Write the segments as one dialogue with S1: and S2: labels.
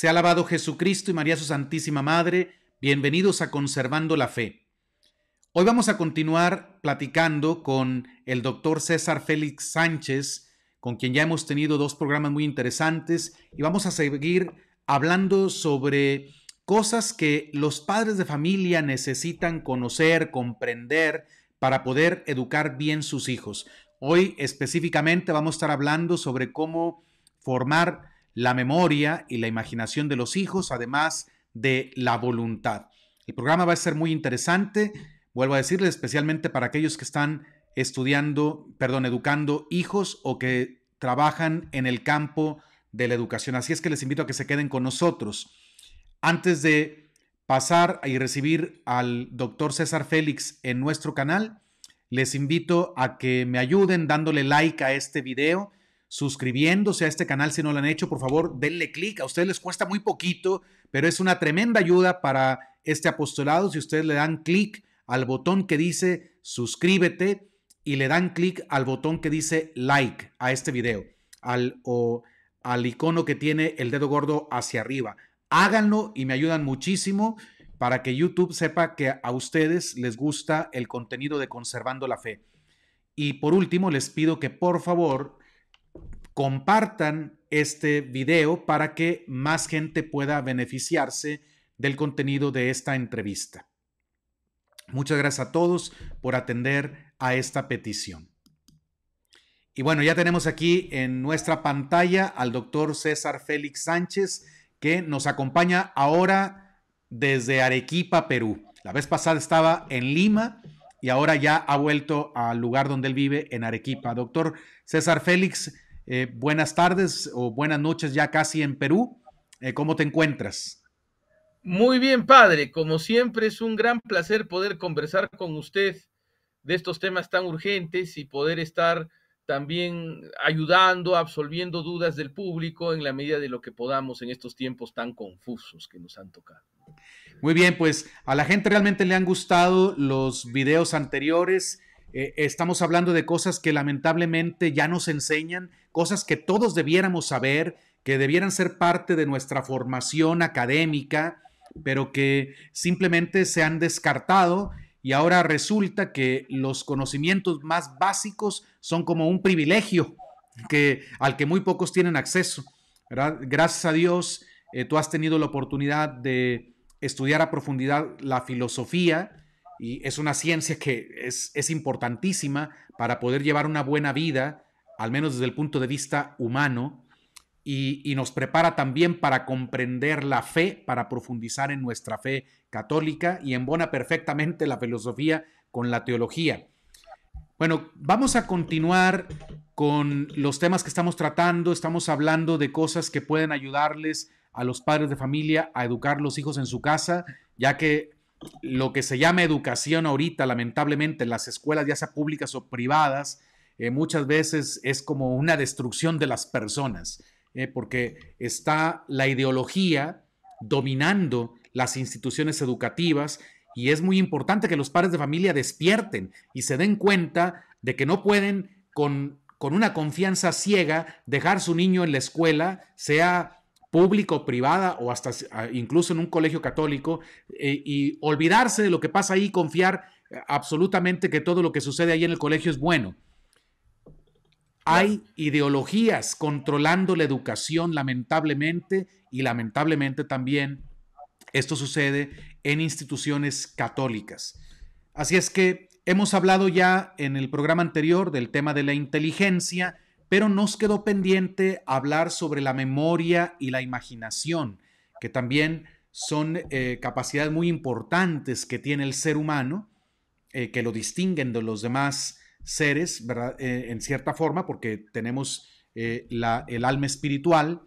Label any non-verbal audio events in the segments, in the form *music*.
S1: Se ha alabado Jesucristo y María su Santísima Madre. Bienvenidos a Conservando la Fe. Hoy vamos a continuar platicando con el doctor César Félix Sánchez, con quien ya hemos tenido dos programas muy interesantes, y vamos a seguir hablando sobre cosas que los padres de familia necesitan conocer, comprender, para poder educar bien sus hijos. Hoy específicamente vamos a estar hablando sobre cómo formar la memoria y la imaginación de los hijos, además de la voluntad. El programa va a ser muy interesante, vuelvo a decirle, especialmente para aquellos que están estudiando, perdón, educando hijos o que trabajan en el campo de la educación. Así es que les invito a que se queden con nosotros. Antes de pasar y recibir al doctor César Félix en nuestro canal, les invito a que me ayuden dándole like a este video suscribiéndose a este canal si no lo han hecho. Por favor, denle clic. A ustedes les cuesta muy poquito, pero es una tremenda ayuda para este apostolado si ustedes le dan clic al botón que dice suscríbete y le dan clic al botón que dice like a este video al, o al icono que tiene el dedo gordo hacia arriba. Háganlo y me ayudan muchísimo para que YouTube sepa que a ustedes les gusta el contenido de Conservando la Fe. Y por último, les pido que por favor compartan este video para que más gente pueda beneficiarse del contenido de esta entrevista. Muchas gracias a todos por atender a esta petición. Y bueno, ya tenemos aquí en nuestra pantalla al doctor César Félix Sánchez, que nos acompaña ahora desde Arequipa, Perú. La vez pasada estaba en Lima y ahora ya ha vuelto al lugar donde él vive, en Arequipa. Doctor César Félix, eh, buenas tardes o buenas noches ya casi en Perú. Eh, ¿Cómo te encuentras? Muy bien, padre.
S2: Como siempre es un gran placer poder conversar con usted de estos temas tan urgentes y poder estar también ayudando, absolviendo dudas del público en la medida de lo que podamos en estos tiempos tan confusos que nos han tocado.
S1: Muy bien, pues a la gente realmente le han gustado los videos anteriores eh, estamos hablando de cosas que lamentablemente ya nos enseñan, cosas que todos debiéramos saber, que debieran ser parte de nuestra formación académica, pero que simplemente se han descartado y ahora resulta que los conocimientos más básicos son como un privilegio que, al que muy pocos tienen acceso. Gracias a Dios, eh, tú has tenido la oportunidad de estudiar a profundidad la filosofía, y es una ciencia que es, importantísima para poder llevar una buena vida, al menos desde el punto de vista humano, y, y, nos prepara también para comprender la fe, para profundizar en nuestra fe católica y embona perfectamente la filosofía con la teología. Bueno, vamos a continuar con los temas que estamos tratando. Estamos hablando de cosas que pueden ayudarles a los padres de familia a educar los hijos en su casa, ya que lo que se llama educación ahorita, lamentablemente, en las escuelas, ya sea públicas o privadas, eh, muchas veces es como una destrucción de las personas, eh, porque está la ideología dominando las instituciones educativas y es muy importante que los padres de familia despierten y se den cuenta de que no pueden con, con una confianza ciega dejar su niño en la escuela, sea público, privada o hasta ah, incluso en un colegio católico eh, y olvidarse de lo que pasa ahí, confiar eh, absolutamente que todo lo que sucede ahí en el colegio es bueno. Hay ideologías controlando la educación, lamentablemente, y lamentablemente también esto sucede en instituciones católicas. Así es que hemos hablado ya en el programa anterior del tema de la inteligencia, pero nos quedó pendiente hablar sobre la memoria y la imaginación, que también son eh, capacidades muy importantes que tiene el ser humano, eh, que lo distinguen de los demás seres, eh, en cierta forma, porque tenemos el alma espiritual.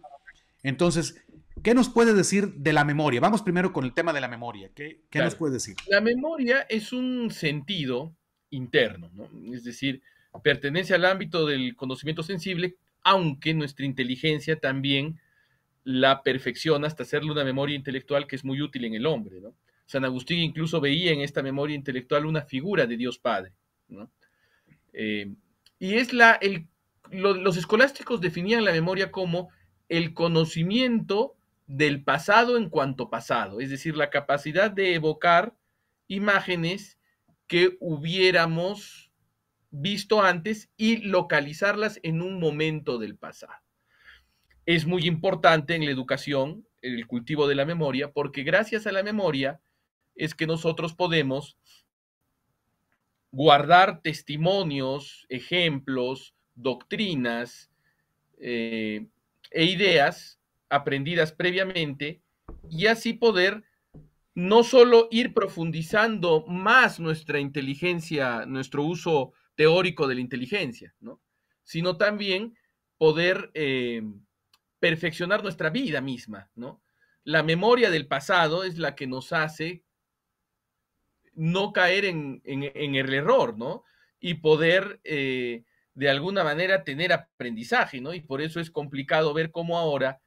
S1: Entonces, ¿qué nos puede decir de la memoria? Vamos primero con el tema de la memoria.
S2: ¿Qué, nos puede decir? La memoria es un sentido interno, ¿no? Es decir, pertenece al ámbito del conocimiento sensible, aunque nuestra inteligencia también la perfecciona hasta hacerle una memoria intelectual que es muy útil en el hombre. San Agustín incluso veía en esta memoria intelectual una figura de Dios Padre. Eh, y es la, el, los escolásticos definían la memoria como el conocimiento del pasado en cuanto pasado, es decir, la capacidad de evocar imágenes que hubiéramos visto antes y localizarlas en un momento del pasado. Es muy importante en la educación el cultivo de la memoria porque gracias a la memoria es que nosotros podemos guardar testimonios, ejemplos, doctrinas eh, e ideas aprendidas previamente y así poder no solo ir profundizando más nuestra inteligencia, nuestro uso teórico de la inteligencia, ¿no? sino también poder eh, perfeccionar nuestra vida misma. ¿no? La memoria del pasado es la que nos hace no caer en, el error, ¿no? Y poder eh, de alguna manera tener aprendizaje, ¿no? Y por eso es complicado ver cómo ahora,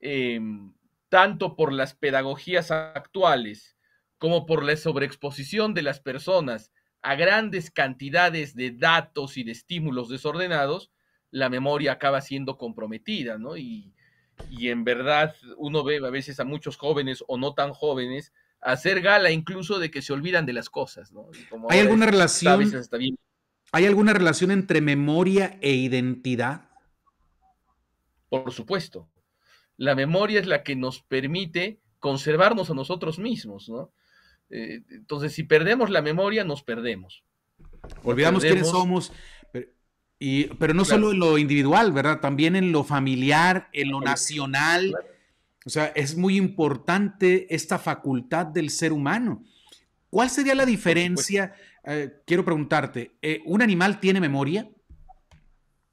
S2: em, tanto por las pedagogías actuales como por la sobreexposición de las personas a grandes cantidades de datos y de estímulos desordenados, la memoria acaba siendo comprometida, ¿no? Y, en verdad uno ve a veces a muchos jóvenes o no tan jóvenes hacer gala incluso de que se olvidan de las cosas, ¿no? ¿Hay alguna pues, relación?
S1: ¿Hay alguna relación entre memoria e identidad? Por supuesto.
S2: La memoria es la que nos permite conservarnos a nosotros mismos, ¿no? Eh, entonces, si perdemos la memoria, nos perdemos.
S1: Olvidamos quiénes somos, pero, no solo en lo individual, ¿verdad? También en lo familiar, en lo nacional. O sea, es muy importante esta facultad del ser humano. ¿Cuál sería la diferencia? Eh, quiero preguntarte, eh, ¿un animal tiene memoria?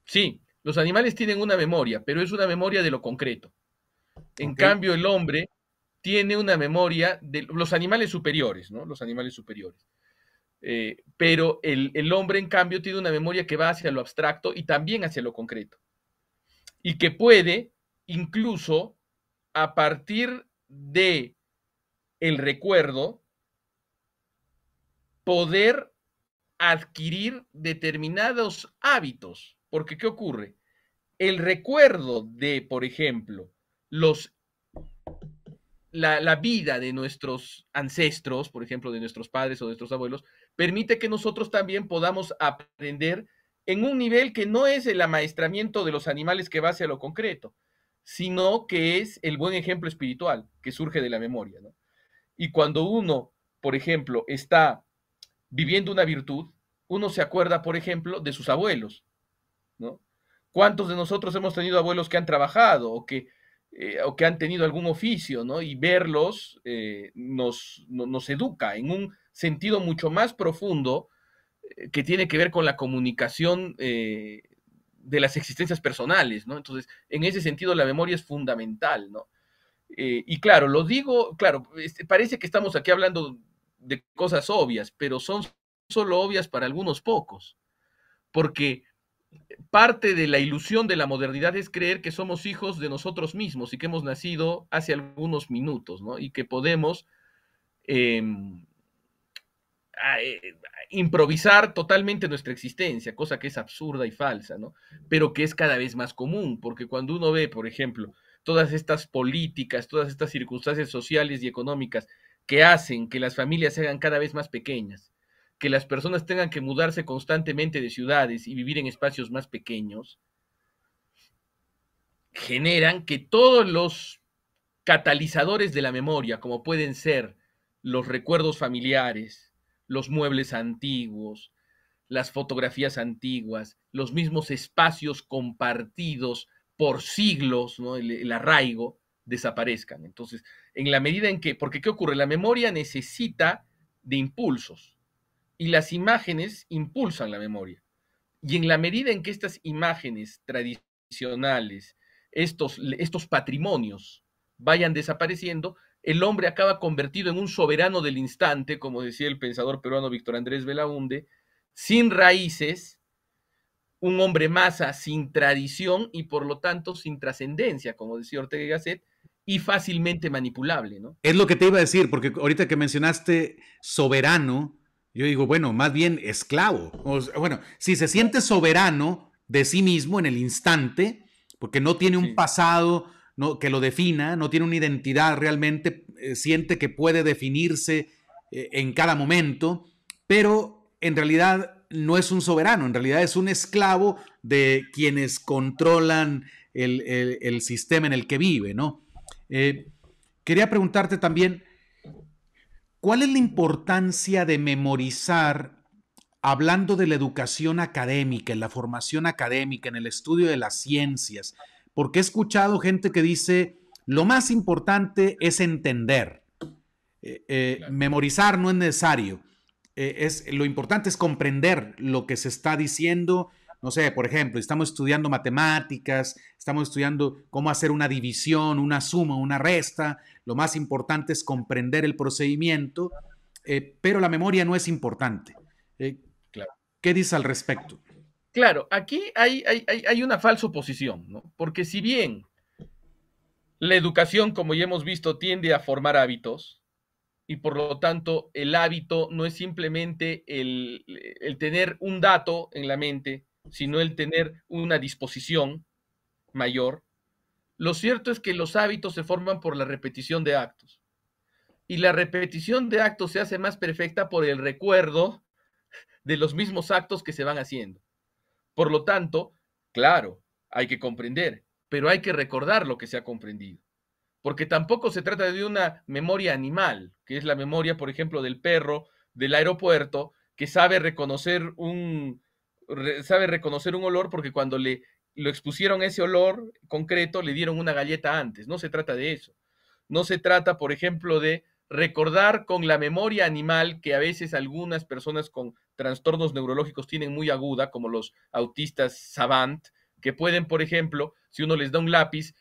S1: Sí, los animales tienen una memoria, pero es una memoria de
S2: lo concreto. En cambio, el hombre tiene una memoria de los animales superiores, ¿no? Los animales superiores. Eh, pero el, el, hombre, en cambio, tiene una memoria que va hacia lo abstracto y también hacia lo concreto. Y que puede, incluso, a partir de el recuerdo, poder adquirir determinados hábitos. Porque, ¿qué ocurre? El recuerdo de, por ejemplo, los la, vida de nuestros ancestros, por ejemplo, de nuestros padres o de nuestros abuelos, permite que nosotros también podamos aprender en un nivel que no es el amaestramiento de los animales que va hacia lo concreto, sino que es el buen ejemplo espiritual que surge de la memoria. Y cuando uno, por ejemplo, está viviendo una virtud, uno se acuerda, por ejemplo, de sus abuelos. ¿Cuántos de nosotros hemos tenido abuelos que han trabajado o que eh, o que han tenido algún oficio, ¿no? Y verlos eh, nos, educa en un sentido mucho más profundo eh, que tiene que ver con la comunicación de las existencias personales, ¿no? Entonces, en ese sentido, la memoria es fundamental, ¿no? y claro, lo digo, claro, este, parece que estamos aquí hablando de cosas obvias, pero son solo obvias para algunos pocos, porque parte de la ilusión de la modernidad es creer que somos hijos de nosotros mismos y que hemos nacido hace algunos minutos, ¿no? Y que podemos em, eh, improvisar totalmente nuestra existencia, cosa que es absurda y falsa, ¿no? Pero que es cada vez más común, porque cuando uno ve, por ejemplo, todas estas políticas, todas estas circunstancias sociales y económicas que hacen que las familias se hagan cada vez más pequeñas, que las personas tengan que mudarse constantemente de ciudades y vivir en espacios más pequeños, generan que todos los catalizadores de la memoria, como pueden ser los recuerdos familiares, los muebles antiguos, las fotografías antiguas, los mismos espacios compartidos por siglos, el, el, arraigo, desaparezcan. Entonces, en la medida en que, porque ¿qué ocurre? La memoria necesita de impulsos y las imágenes impulsan la memoria. Y en la medida en que estas imágenes tradicionales, estos, estos patrimonios, vayan desapareciendo, el hombre acaba convertido en un soberano del instante, como decía el pensador peruano Víctor Andrés Belaunde, sin raíces, un hombre masa sin tradición y por lo tanto sin trascendencia, como decía Ortega y Gasset, y fácilmente manipulable, ¿no?
S1: Es lo que te iba a decir, porque ahorita que mencionaste soberano, yo digo, bueno, más bien esclavo. bueno, si se siente soberano de sí mismo en el instante, porque no tiene un pasado que lo defina, no tiene una identidad realmente, eh, siente que puede definirse eh, en cada momento, pero en realidad no es un soberano, en realidad es un esclavo de quienes controlan el, sistema en el que vive, ¿no? Eh, quería preguntarte también, ¿Cuál es la importancia de memorizar, hablando de la educación académica, en la formación académica, en el estudio de las ciencias? Porque he escuchado gente que dice, lo más importante es entender. Eh, eh, memorizar no es necesario. Eh, es, lo importante es comprender lo que se está diciendo. No sé, por ejemplo, estamos estudiando matemáticas, estamos estudiando cómo hacer una división, una suma, una resta, lo más importante es comprender el procedimiento, eh, pero la memoria no es importante. Eh, ¿Qué dice al respecto? Claro,
S2: aquí hay, una falsa oposición, ¿no? porque si bien la educación, como ya hemos visto, tiende a formar hábitos, y por lo tanto el hábito no es simplemente el, el, tener un dato en la mente, sino el tener una disposición mayor. Lo cierto es que los hábitos se forman por la repetición de actos. Y la repetición de actos se hace más perfecta por el recuerdo de los mismos actos que se van haciendo. Por lo tanto, claro, hay que comprender, pero hay que recordar lo que se ha comprendido. Porque tampoco se trata de una memoria animal, que es la memoria, por ejemplo, del perro del aeropuerto, que sabe reconocer un, sabe reconocer un olor porque cuando le lo expusieron ese olor concreto, le dieron una galleta antes. No se trata de eso. No se trata, por ejemplo, de recordar con la memoria animal que a veces algunas personas con trastornos neurológicos tienen muy aguda, como los autistas savant, que pueden, por ejemplo, si uno les da un lápiz,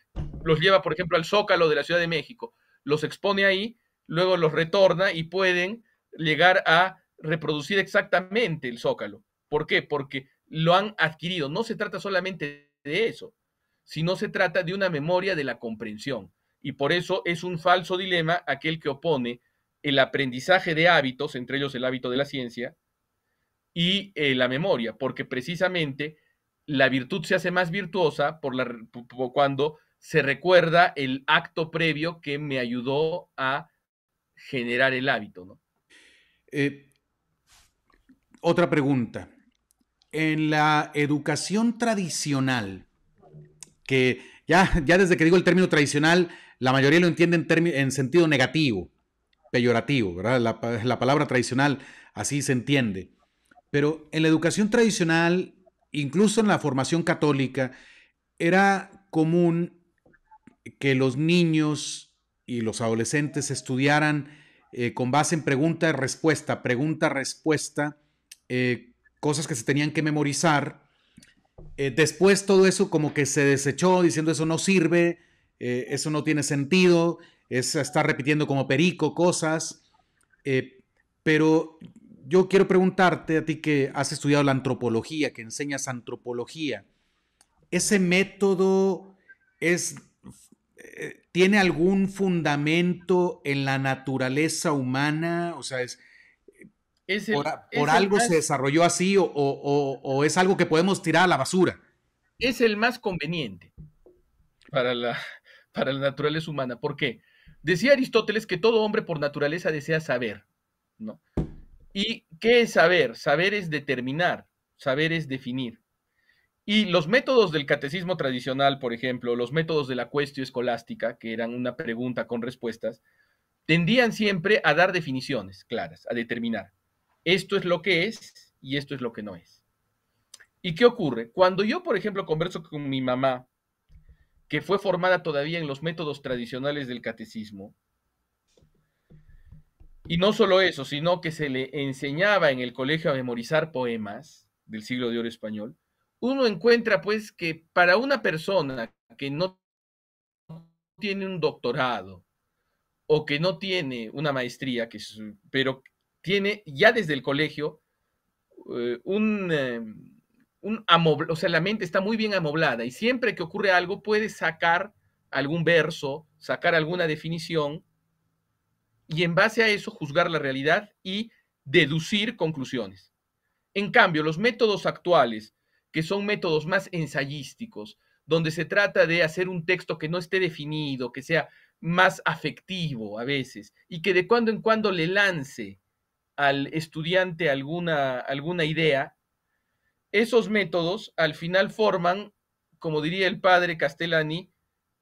S2: los lleva, por ejemplo, al zócalo de la Ciudad de México, los expone ahí, luego los retorna y pueden llegar a reproducir exactamente el zócalo. ¿Por qué? Porque lo han adquirido. No se trata solamente de eso, sino se trata de una memoria de la comprensión. Y por eso es un falso dilema aquel que opone el aprendizaje de hábitos, entre ellos el hábito de la ciencia, y eh, la memoria, porque precisamente la virtud se hace más virtuosa por la, cuando se recuerda el acto previo que me ayudó a generar el hábito.
S1: ¿no? Eh, otra pregunta en la educación tradicional, que ya, ya desde que digo el término tradicional, la mayoría lo entiende en, sentido negativo, peyorativo, ¿verdad? La, palabra tradicional así se entiende. Pero en la educación tradicional, incluso en la formación católica, era común que los niños y los adolescentes estudiaran eh, con base en pregunta-respuesta, pregunta-respuesta, eh, cosas que se tenían que memorizar. Eh, después todo eso como que se desechó diciendo eso no sirve, eh, eso no tiene sentido, está repitiendo como perico cosas. Eh, pero yo quiero preguntarte a ti que has estudiado la antropología, que enseñas antropología, ¿ese método es, tiene algún fundamento en la naturaleza humana? O sea, es,
S2: por, algo se
S1: desarrolló así o, es algo que podemos tirar a la basura.
S2: Es el más conveniente para la, *laughs* para la naturaleza humana. ¿Por qué? Decía Aristóteles que todo hombre por naturaleza desea saber, ¿no? ¿Y qué es saber? Saber es determinar, saber es definir. Y los métodos del catecismo tradicional, por ejemplo, los métodos de la cuestión escolástica, que eran una pregunta con respuestas, tendían siempre a dar definiciones claras, a determinar. Esto es lo que es y esto es lo que no es. ¿Y qué ocurre? Cuando yo, por ejemplo, converso con mi mamá, que fue formada todavía en los métodos tradicionales del catecismo, y no solo eso, sino que se le enseñaba en el colegio a memorizar poemas del siglo de oro español, uno encuentra pues que para una persona que no tiene un doctorado o que no tiene una maestría, que, pero tiene ya desde el colegio eh, un, eh, un o sea, la mente está muy bien amoblada y siempre que ocurre algo puede sacar algún verso, sacar alguna definición y en base a eso juzgar la realidad y deducir conclusiones. En cambio, los métodos actuales, que son métodos más ensayísticos, donde se trata de hacer un texto que no esté definido, que sea más afectivo a veces, y que de cuando en cuando le lance al estudiante alguna, alguna idea, esos métodos al final forman, como diría el padre Castellani,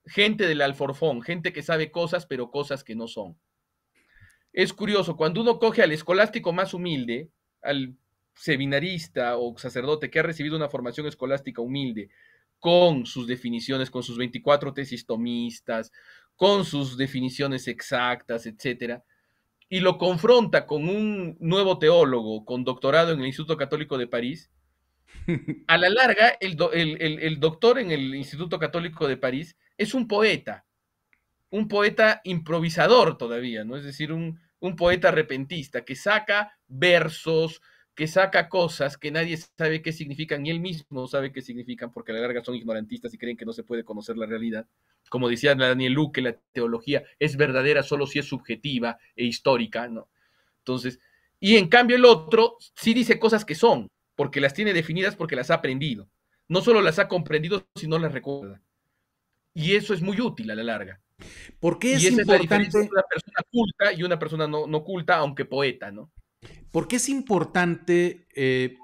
S2: gente del alforfón, gente que sabe cosas pero cosas que no son. Es curioso, cuando uno coge al escolástico más humilde, al seminarista o sacerdote que ha recibido una formación escolástica humilde, con sus definiciones, con sus 24 tesis tomistas, con sus definiciones exactas, etcétera, y lo confronta con un nuevo teólogo con doctorado en el Instituto Católico de París, *laughs* a la larga el, el, doctor en el Instituto Católico de París es un poeta, un poeta improvisador todavía, ¿no? Es decir, un, un poeta repentista que saca versos, que saca cosas que nadie sabe qué significan, y él mismo sabe qué significan, porque a la larga son ignorantistas y creen que no se puede conocer la realidad como decía Daniel Luque, la teología es verdadera solo si es subjetiva e histórica, ¿no? Entonces, y en cambio el otro sí dice cosas que son, porque las tiene definidas porque las ha aprendido. No solo las ha comprendido, sino las recuerda. Y eso es muy útil a
S1: la larga. ¿Por qué es y importante?
S2: una persona culta y una persona no, culta, aunque
S1: poeta, ¿no? ¿Por qué es importante eh,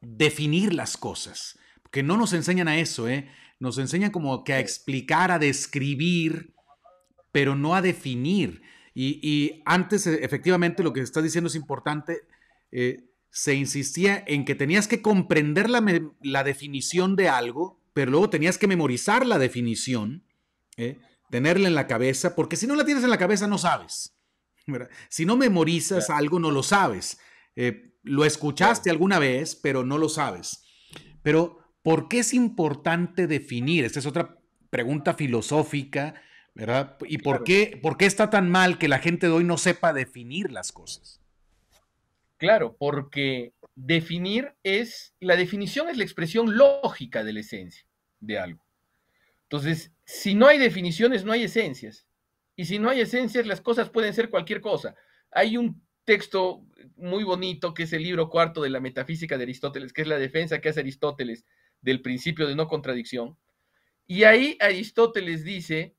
S1: definir las cosas? que no nos enseñan a eso, ¿eh? Nos enseñan como que a explicar, a describir, pero no a definir. Y, y antes, eh, efectivamente, lo que estás diciendo es importante. Eh, se insistía en que tenías que comprender la, definición de algo, pero luego tenías que memorizar la definición, ¿eh? tenerla en la cabeza, porque si no la tienes en la cabeza no sabes. Si no memorizas algo no lo sabes. lo escuchaste alguna vez, pero no lo sabes. Pero ¿Por qué es importante definir? Esta es otra pregunta filosófica, ¿verdad? ¿Y por, qué, por qué está tan mal que la gente de hoy no sepa definir las cosas?
S2: Claro, porque definir es, la definición es la expresión lógica de la esencia de algo. Entonces, si no hay definiciones, no hay esencias. Y si no hay esencias, las cosas pueden ser cualquier cosa. Hay un texto muy bonito que es el libro cuarto de la metafísica de Aristóteles, que es la defensa que hace Aristóteles del principio de no contradicción. Y ahí Aristóteles dice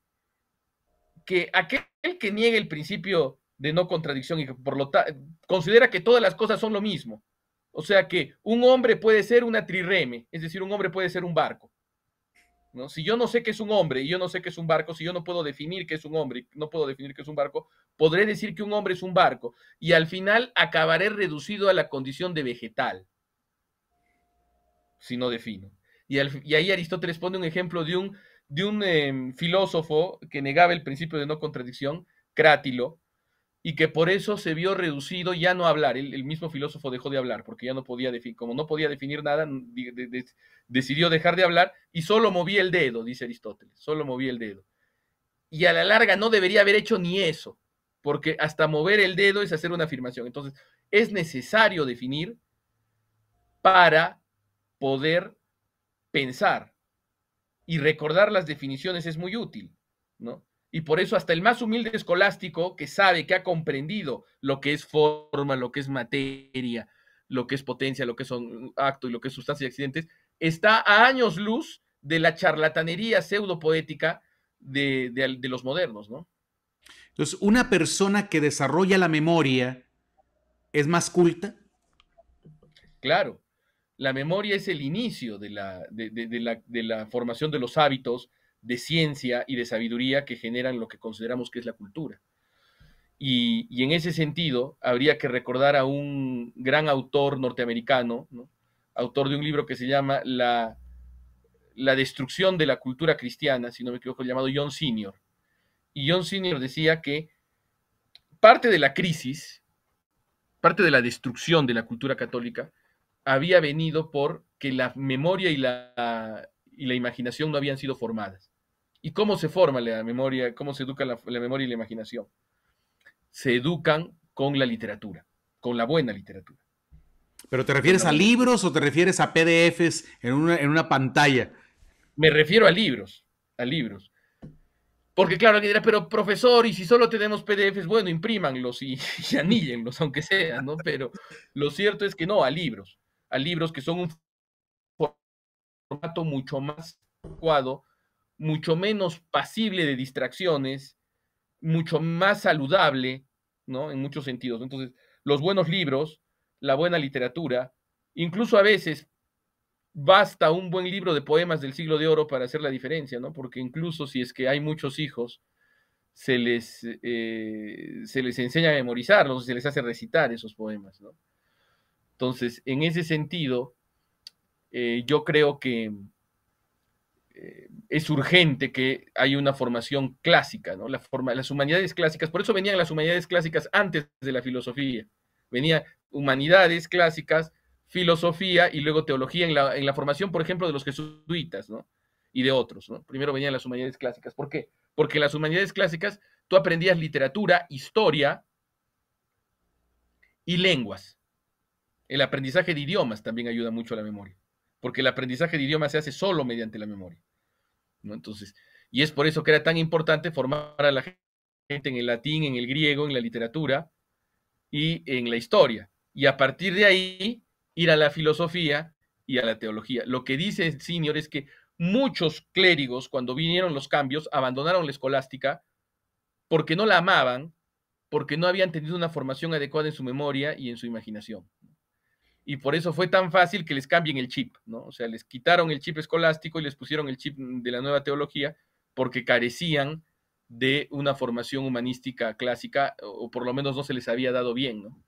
S2: que aquel que niegue el principio de no contradicción y por lo tanto considera que todas las cosas son lo mismo, o sea que un hombre puede ser una trireme, es decir, un hombre puede ser un barco. Si yo no sé qué es un hombre y yo no sé qué es un barco, si yo no puedo definir qué es un hombre y no puedo definir qué es un barco, podré decir que un hombre es un barco y al final acabaré reducido a la condición de vegetal si no Y, y ahí Aristóteles pone un ejemplo de un, em, filósofo que negaba el principio de no contradicción, Crátilo, y que por eso se vio reducido ya no a hablar. El, mismo filósofo dejó de hablar porque ya no podía definir, como no podía definir nada, decidió dejar de hablar y solo movía el dedo, dice Aristóteles, solo movía el dedo. Y a la larga no debería haber hecho ni eso, porque hasta mover el dedo es hacer una afirmación. Entonces, es necesario definir para poder pensar y recordar las definiciones es muy útil, ¿no? Y por eso hasta el más humilde escolástico que sabe, que ha comprendido lo que es forma, lo que es materia, lo que es potencia, lo que son acto y lo que es sustancia y accidentes, está a años luz de la charlatanería pseudo-poética de, de los modernos, ¿no?
S1: Entonces, ¿una persona que desarrolla la memoria es más culta?
S2: Claro, la memoria es el inicio de la, de, la, formación de los hábitos de ciencia y de sabiduría que generan lo que consideramos que es la cultura. Y, en ese sentido, habría que recordar a un gran autor norteamericano, autor de un libro que se llama la, la, destrucción de la cultura cristiana, si no me equivoco, llamado John Senior. Y John Senior decía que parte de la crisis, parte de la destrucción de la cultura católica, había venido por que la memoria y la, la imaginación no habían sido formadas. ¿Y cómo se forma la memoria? ¿Cómo se educa la, memoria y la imaginación? Se educan con la literatura, con la buena literatura.
S1: ¿Pero te refieres a libros o te refieres a PDFs en una, pantalla?
S2: Me refiero a libros, a libros. Porque claro, alguien dirá, pero profesor, y si solo tenemos PDFs, bueno, imprímanlos y, *laughs* y aníllenlos, aunque sea, ¿no? Pero lo cierto es que no, a libros a libros que son un formato mucho más adecuado, mucho menos pasible de distracciones, mucho más saludable, ¿no? En muchos sentidos. Entonces, los buenos libros, la buena literatura, incluso a veces basta un buen libro de poemas del siglo de oro para hacer la diferencia, ¿no? Porque incluso si es que hay muchos hijos, se les, eh, se les enseña a memorizarlos, se les hace recitar esos poemas, ¿no? Entonces, en ese sentido, eh, yo creo que eh, es urgente que haya una formación clásica, ¿no? La forma, las humanidades clásicas, por eso venían las humanidades clásicas antes de la filosofía. Venía humanidades clásicas, filosofía y luego teología en la, en la formación, por ejemplo, de los jesuitas, ¿no? Y de otros, ¿no? Primero venían las humanidades clásicas. ¿Por qué? Porque en las humanidades clásicas tú aprendías literatura, historia y lenguas. El aprendizaje de idiomas también ayuda mucho a la memoria, porque el aprendizaje de idiomas se hace solo mediante la memoria. ¿no? Entonces, y es por eso que era tan importante formar a la gente en el latín, en el griego, en la literatura y en la historia. Y a partir de ahí, ir a la filosofía y a la teología. Lo que dice el Señor es que muchos clérigos, cuando vinieron los cambios, abandonaron la escolástica porque no la amaban, porque no habían tenido una formación adecuada en su memoria y en su imaginación y por eso fue tan fácil que les cambien el chip, ¿no? O sea, les quitaron el chip escolástico y les pusieron el chip de la nueva teología porque carecían de una formación humanística clásica o por lo menos no se les había dado bien, ¿no?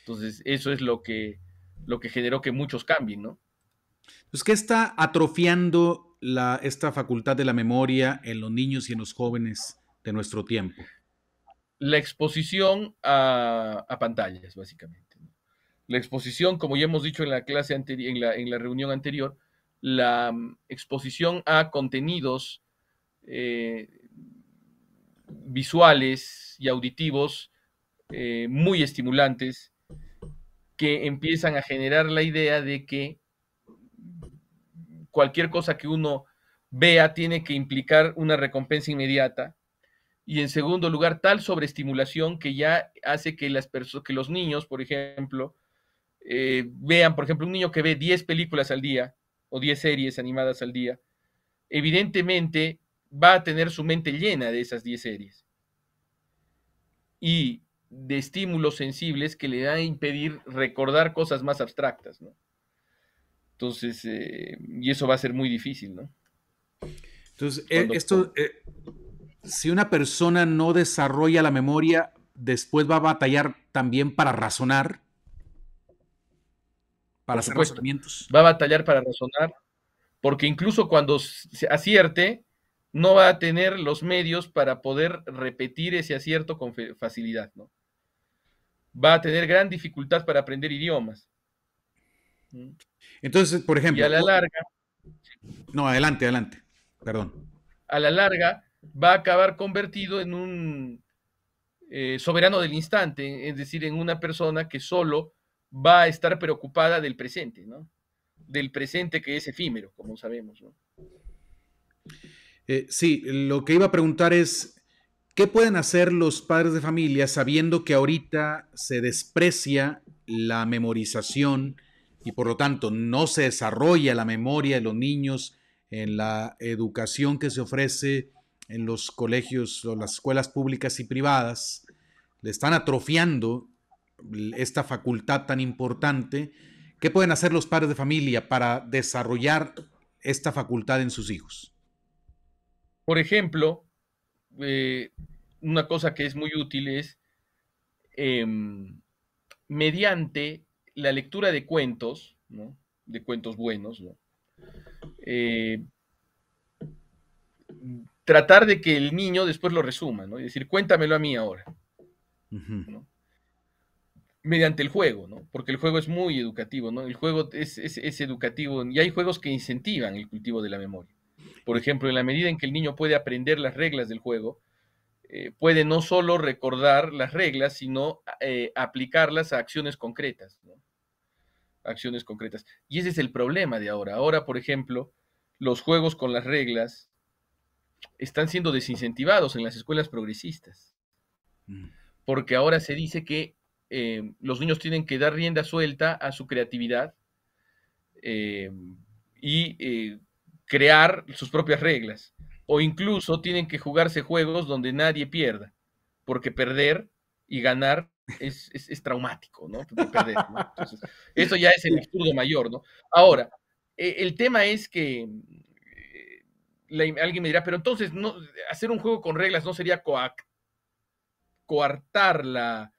S2: Entonces, eso es lo que, lo que generó que muchos cambien, ¿no?
S1: Pues, ¿qué está atrofiando la, esta facultad de la memoria en los niños y en los jóvenes de nuestro tiempo?
S2: La exposición a pantallas, básicamente. La exposición, como ya hemos dicho en la clase anterior, en la, reunión anterior, la mm, exposición a contenidos eh, visuales y auditivos eh, muy estimulantes que empiezan a generar la idea de que cualquier cosa que uno vea tiene que implicar una recompensa inmediata. Y en segundo lugar, tal sobreestimulación que ya hace que, las que los niños, por ejemplo, eh, vean, por ejemplo, un niño que ve 10 películas al día o 10 series animadas al día, evidentemente va a tener su mente llena de esas 10 series y de estímulos sensibles que le van a impedir recordar cosas más abstractas, ¿no? Entonces,
S1: eh, y eso va a ser muy difícil, ¿no? Entonces, eh, esto, si una persona no desarrolla la memoria, después va a batallar también para razonar
S2: para sus Va a batallar para razonar, porque incluso cuando se acierte, no va a tener los medios para poder repetir ese acierto con facilidad, ¿no? Va a tener gran dificultad para aprender idiomas.
S1: ¿Mm? Entonces, por ejemplo. Y a la larga. No, adelante, adelante. Perdón.
S2: A la larga va a acabar convertido en un eh, soberano del instante, es decir, en una persona que solo va a estar preocupada del presente, ¿no? Del presente que es efímero, como sabemos, ¿no?
S1: Eh, sí, lo que iba a preguntar es, ¿qué pueden hacer los padres de familia sabiendo que ahorita se desprecia la memorización y por lo tanto no se desarrolla la memoria de los niños en la educación que se ofrece en los colegios o las escuelas públicas y privadas? Le están atrofiando esta facultad tan importante, ¿qué pueden hacer los padres de familia para desarrollar esta facultad en sus hijos?
S2: Por ejemplo, eh, una cosa que es muy útil es em, mediante la lectura de cuentos, ¿no? de cuentos buenos, eh, tratar de que el niño después lo resuma, ¿no? y decir, cuéntamelo a mí ahora mediante el juego, ¿no? Porque el juego es muy educativo, ¿no? El juego es, educativo y hay juegos que incentivan el cultivo de la memoria. Por ejemplo, en la medida en que el niño puede aprender las reglas del juego, eh, puede no solo recordar las reglas, sino eh, aplicarlas a acciones concretas, ¿no? Acciones concretas. Y ese es el problema de ahora. Ahora, por ejemplo, los juegos con las reglas están siendo desincentivados en las escuelas progresistas. Mm. Porque ahora se dice que Em, los niños tienen que dar rienda suelta a su creatividad em, y eh, crear sus propias reglas. O incluso tienen que jugarse juegos donde nadie pierda, porque perder y ganar es, traumático, ¿no? eso ya es el absurdo mayor, ¿no? Ahora, e, el tema es que em, eh, alguien me dirá, pero entonces no, hacer un juego con reglas no sería coartar la,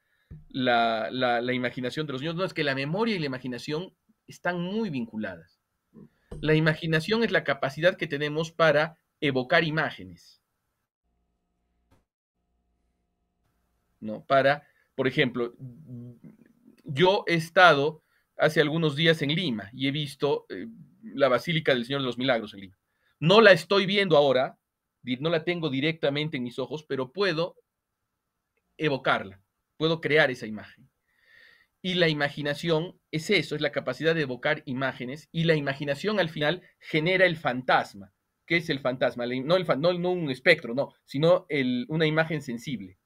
S2: la, imaginación de los niños. No, es que la memoria y la imaginación están muy vinculadas. La imaginación es la capacidad que tenemos para evocar imágenes. ¿No? Para, por ejemplo, yo he estado hace algunos días en Lima y he visto eh, la Basílica del Señor de los Milagros en Lima. No la estoy viendo ahora, no la tengo directamente en mis ojos, pero puedo evocarla puedo crear esa imagen. Y la imaginación es eso, es la capacidad de evocar imágenes y la imaginación al final genera el fantasma. ¿Qué es el fantasma? No, el, no un espectro, no, sino una imagen sensible.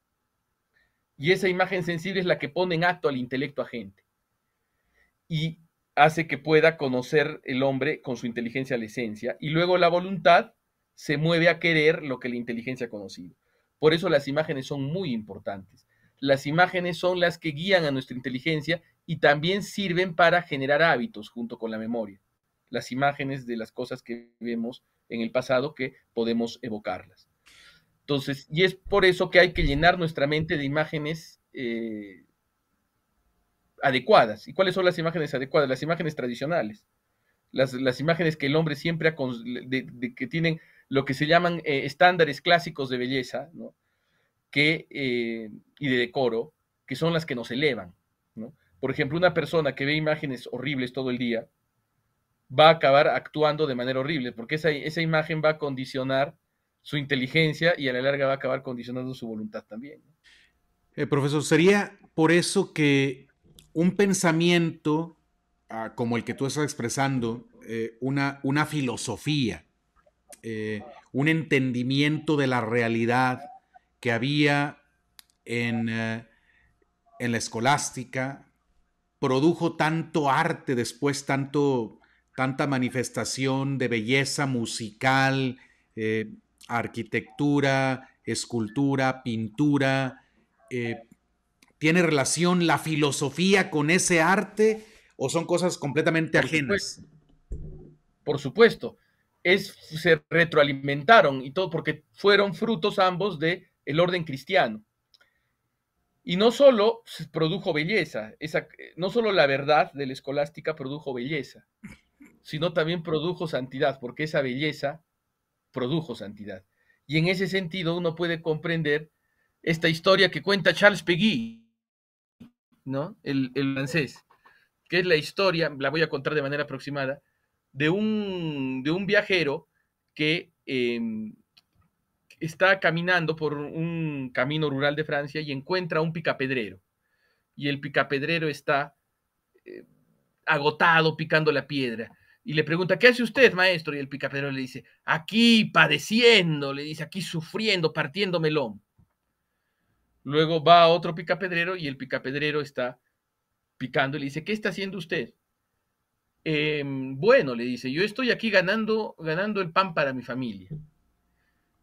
S2: Y esa imagen sensible es la que pone en acto al intelecto agente y hace que pueda conocer el hombre con su inteligencia la esencia. Y luego la voluntad se mueve a querer lo que la inteligencia ha conocido. Por eso las imágenes son muy importantes las imágenes son las que guían a nuestra inteligencia y también sirven para generar hábitos junto con la memoria. Las imágenes de las cosas que vemos en el pasado que podemos evocarlas. Entonces, y es por eso que hay que llenar nuestra mente de imágenes eh, adecuadas. ¿Y cuáles son las imágenes adecuadas? Las imágenes tradicionales. Las, imágenes que el hombre siempre, ha, de, que tienen lo que se llaman eh, estándares clásicos de belleza, ¿no? Eh, y de decoro que son las que nos elevan. Por ejemplo, una persona que ve imágenes horribles todo el día va a acabar actuando de manera horrible, porque esa, imagen va a condicionar su inteligencia y a la larga va a acabar condicionando su voluntad también.
S1: Eh, profesor, sería por eso que un pensamiento ah, como el que tú estás expresando, eh, una, una, filosofía, un entendimiento de la realidad, que había en, eh, en la escolástica, produjo tanto arte después, tanto, tanta manifestación de belleza musical, eh, arquitectura, escultura, pintura. Eh, ¿Tiene relación la filosofía con ese arte o son cosas completamente ajenas? Por supuesto, es, se retroalimentaron y todo porque fueron frutos
S2: ambos de el orden cristiano. Y no solo se produjo belleza, esa, no solo la verdad de la escolástica produjo belleza, sino también produjo santidad, porque esa belleza produjo santidad. Y en ese sentido uno puede comprender esta historia que cuenta Charles Peguy, ¿no? El, el francés, que es la historia, la voy a contar de manera aproximada, de un, de un viajero que em, está caminando por un camino rural de Francia y encuentra un picapedrero. Y el picapedrero está eh, agotado picando la piedra. Y le pregunta, ¿qué hace usted, maestro? Y el picapedrero le dice, aquí padeciendo, le dice, aquí sufriendo, partiendo melón. Luego va a otro picapedrero y el picapedrero está picando y le dice, ¿qué está haciendo usted? Em, bueno, le dice, yo estoy aquí ganando, ganando el pan para mi familia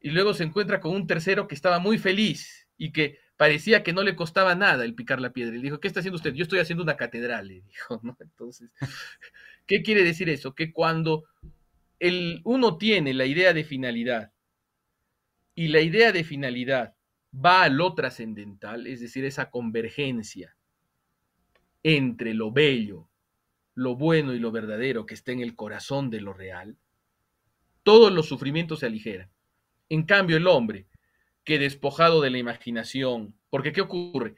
S2: y luego se encuentra con un tercero que estaba muy feliz y que parecía que no le costaba nada el picar la piedra. Y le dijo, ¿qué está haciendo usted? Yo estoy haciendo una catedral, le dijo, ¿no? Entonces, *laughs* ¿qué quiere decir eso? Que cuando el, uno tiene la idea de finalidad y la idea de finalidad va a lo trascendental, es decir, esa convergencia entre lo bello, lo bueno y lo verdadero que está en el corazón de lo real, todos los sufrimientos se aligeran. En cambio, el hombre, que despojado de la imaginación, porque ¿qué ocurre?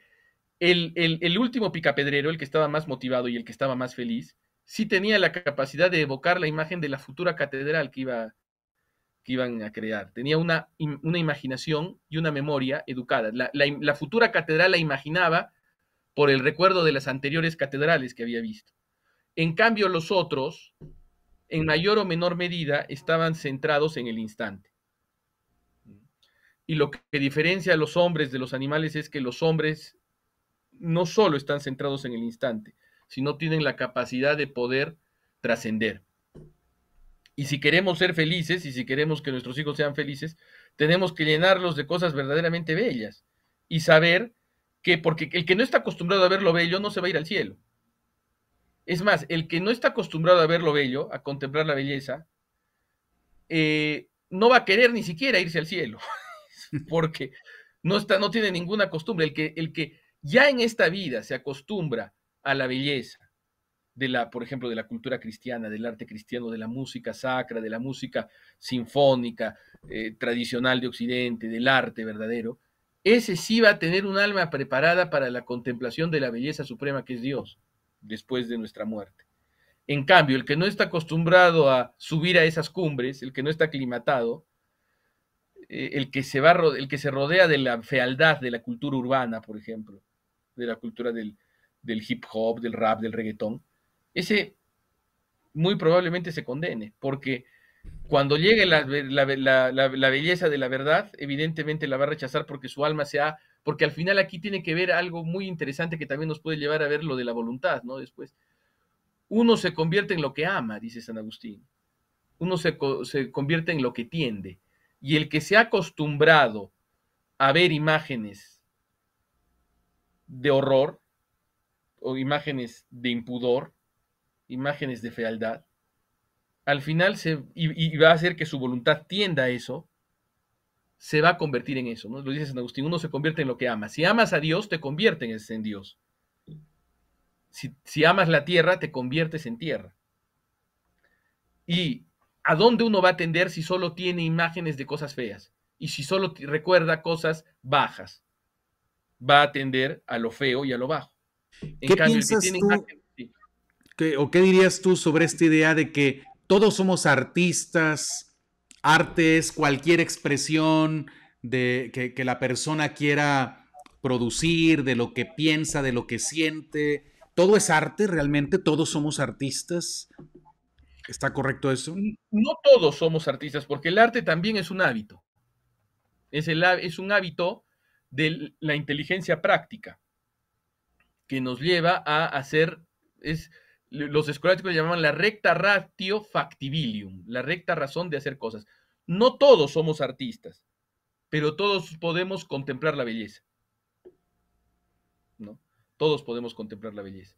S2: El, último picapedrero, el que estaba más motivado y el que estaba más feliz, sí tenía la capacidad de evocar la imagen de la futura catedral que, iba, que iban a crear. Tenía una, una, imaginación y una memoria educada. la futura catedral la imaginaba por el recuerdo de las anteriores catedrales que había visto. En cambio, los otros, en mayor o menor medida, estaban centrados en el instante. Y lo que diferencia a los hombres de los animales es que los hombres no solo están centrados en el instante, sino tienen la capacidad de poder trascender. Y si queremos ser felices y si queremos que nuestros hijos sean felices, tenemos que llenarlos de cosas verdaderamente bellas y saber que porque el que no está acostumbrado a ver lo bello no se va a ir al cielo. Es más, el que no está acostumbrado a ver lo bello, a contemplar la belleza, eh, no va a querer ni siquiera irse al cielo. *laughs* *laughs* porque no, está, no tiene ninguna costumbre. El que, el que ya en esta vida se acostumbra a la belleza, de la, por ejemplo, de la cultura cristiana, del arte cristiano, de la música sacra, de la música sinfónica eh, tradicional de Occidente, del arte verdadero, ese sí va a tener un alma preparada para la contemplación de la belleza suprema que es Dios después de nuestra muerte. En cambio, el que no está acostumbrado a subir a esas cumbres, el que no está aclimatado, eh, el, que se va, el que se rodea de la fealdad de la cultura urbana, por ejemplo, de la cultura del, hip hop, del rap, del reggaetón, ese muy probablemente se condene, porque cuando llegue la, belleza de la verdad, evidentemente la va a rechazar porque su alma se ha, porque al final aquí tiene que ver algo muy interesante que también nos puede llevar a ver lo de la voluntad, ¿no? Después, uno se convierte en lo que ama, dice San Agustín, uno se convierte en lo que tiende, y el que se ha acostumbrado a ver imágenes de horror o imágenes de impudor, imágenes de fealdad, al final se, y, va a hacer que su voluntad tienda a eso, se va a convertir en eso. ¿no? Lo dice San Agustín, uno se convierte en lo que ama. Si amas a Dios, te conviertes en Dios. Si, si amas la tierra, te conviertes en tierra. Y ¿a dónde uno va a atender si solo tiene imágenes de cosas feas? Y si solo recuerda cosas bajas, va a atender a lo feo y a lo bajo. ¿Qué piensas
S1: ¿O qué dirías tú sobre esta idea de que todos somos artistas, arte es cualquier expresión de que, que la persona quiera producir, de lo que piensa, de lo que siente? ¿Todo es arte realmente? ¿Todos somos artistas? ¿Está correcto eso?
S2: No todos somos artistas, porque el arte también es un hábito. Es, el, es un hábito de la inteligencia práctica que nos lleva a hacer, es, los escolásticos llamaban la recta ratio factibilium, la recta razón de hacer cosas. No todos somos artistas, pero todos podemos contemplar la belleza. ¿no? Todos podemos contemplar la belleza.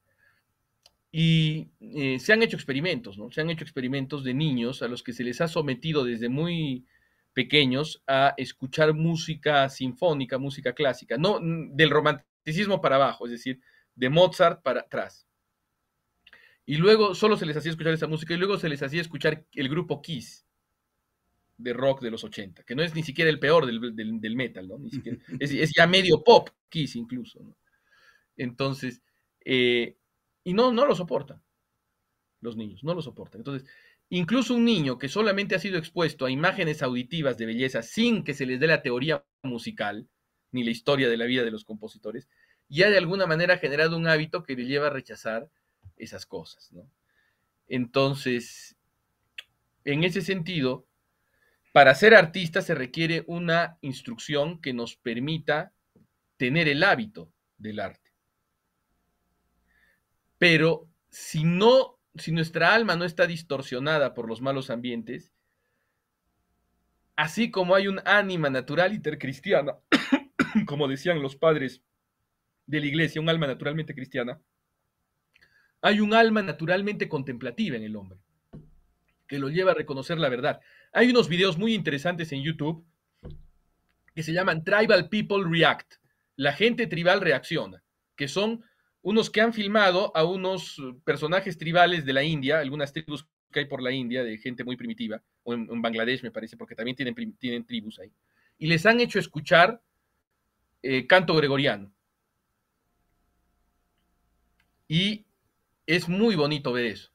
S2: Y eh, se han hecho experimentos, ¿no? Se han hecho experimentos de niños a los que se les ha sometido desde muy pequeños a escuchar música sinfónica, música clásica, no del romanticismo para abajo, es decir, de Mozart para atrás. Y luego solo se les hacía escuchar esa música y luego se les hacía escuchar el grupo Kiss de rock de los 80, que no es ni siquiera el peor del, metal, ¿no? Ni *laughs* es, ya medio pop Kiss incluso, Entonces, eh, y no, no lo soportan. Los niños, no lo soportan. Entonces, incluso un niño que solamente ha sido expuesto a imágenes auditivas de belleza sin que se les dé la teoría musical ni la historia de la vida de los compositores, ya de alguna manera ha generado un hábito que le lleva a rechazar esas cosas. Entonces, en ese sentido, para ser artista se requiere una instrucción que nos permita tener el hábito del arte. Pero si no, si nuestra alma no está distorsionada por los malos ambientes, así como hay un ánima natural intercristiana, *coughs* como decían los padres de la iglesia, un alma naturalmente cristiana, hay un alma naturalmente contemplativa en el hombre, que lo lleva a reconocer la verdad. Hay unos videos muy interesantes en YouTube que se llaman Tribal People React, la gente tribal reacciona, que son unos que han filmado a unos uh, personajes tribales de la India, algunas tribus que hay por la India, de gente muy primitiva, o en, Bangladesh me parece, porque también tienen, tribus ahí, y les han hecho escuchar eh, canto gregoriano. Y es muy bonito ver eso,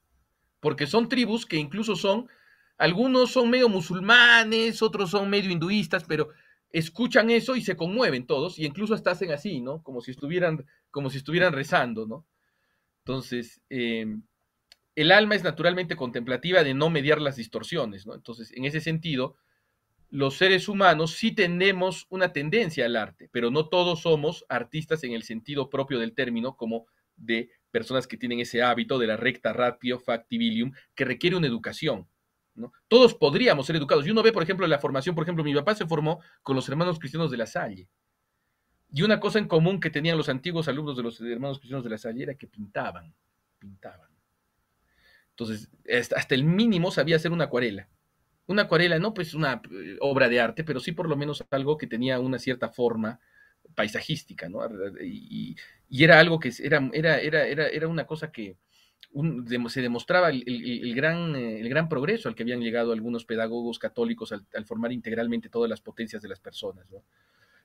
S2: porque son tribus que incluso son, algunos son medio musulmanes, otros son medio hinduistas, pero escuchan eso y se conmueven todos, y incluso hasta hacen así, ¿no? Como si estuvieran, como si estuvieran rezando, ¿no? Entonces, em, el alma es naturalmente contemplativa de no mediar las distorsiones, ¿no? Entonces, en ese sentido, los seres humanos sí tenemos una tendencia al arte, pero no todos somos artistas en el sentido propio del término, como de personas que tienen ese hábito de la recta ratio factibilium, que requiere una educación. Todos podríamos ser educados. Y uno ve, por ejemplo, la formación, por ejemplo, mi papá se formó con los hermanos cristianos de la Salle. Y una cosa en común que tenían los antiguos alumnos de los hermanos cristianos de la Salle era que pintaban, pintaban. Entonces, hasta el mínimo sabía hacer una acuarela. Una acuarela, no pues una eh, obra de arte, pero sí por lo menos algo que tenía una cierta forma paisajística, Y, era algo que era, era, era, era una cosa que, se demostraba eh, el, gran, progreso al que habían llegado algunos pedagogos católicos al, formar integralmente todas las potencias de las personas.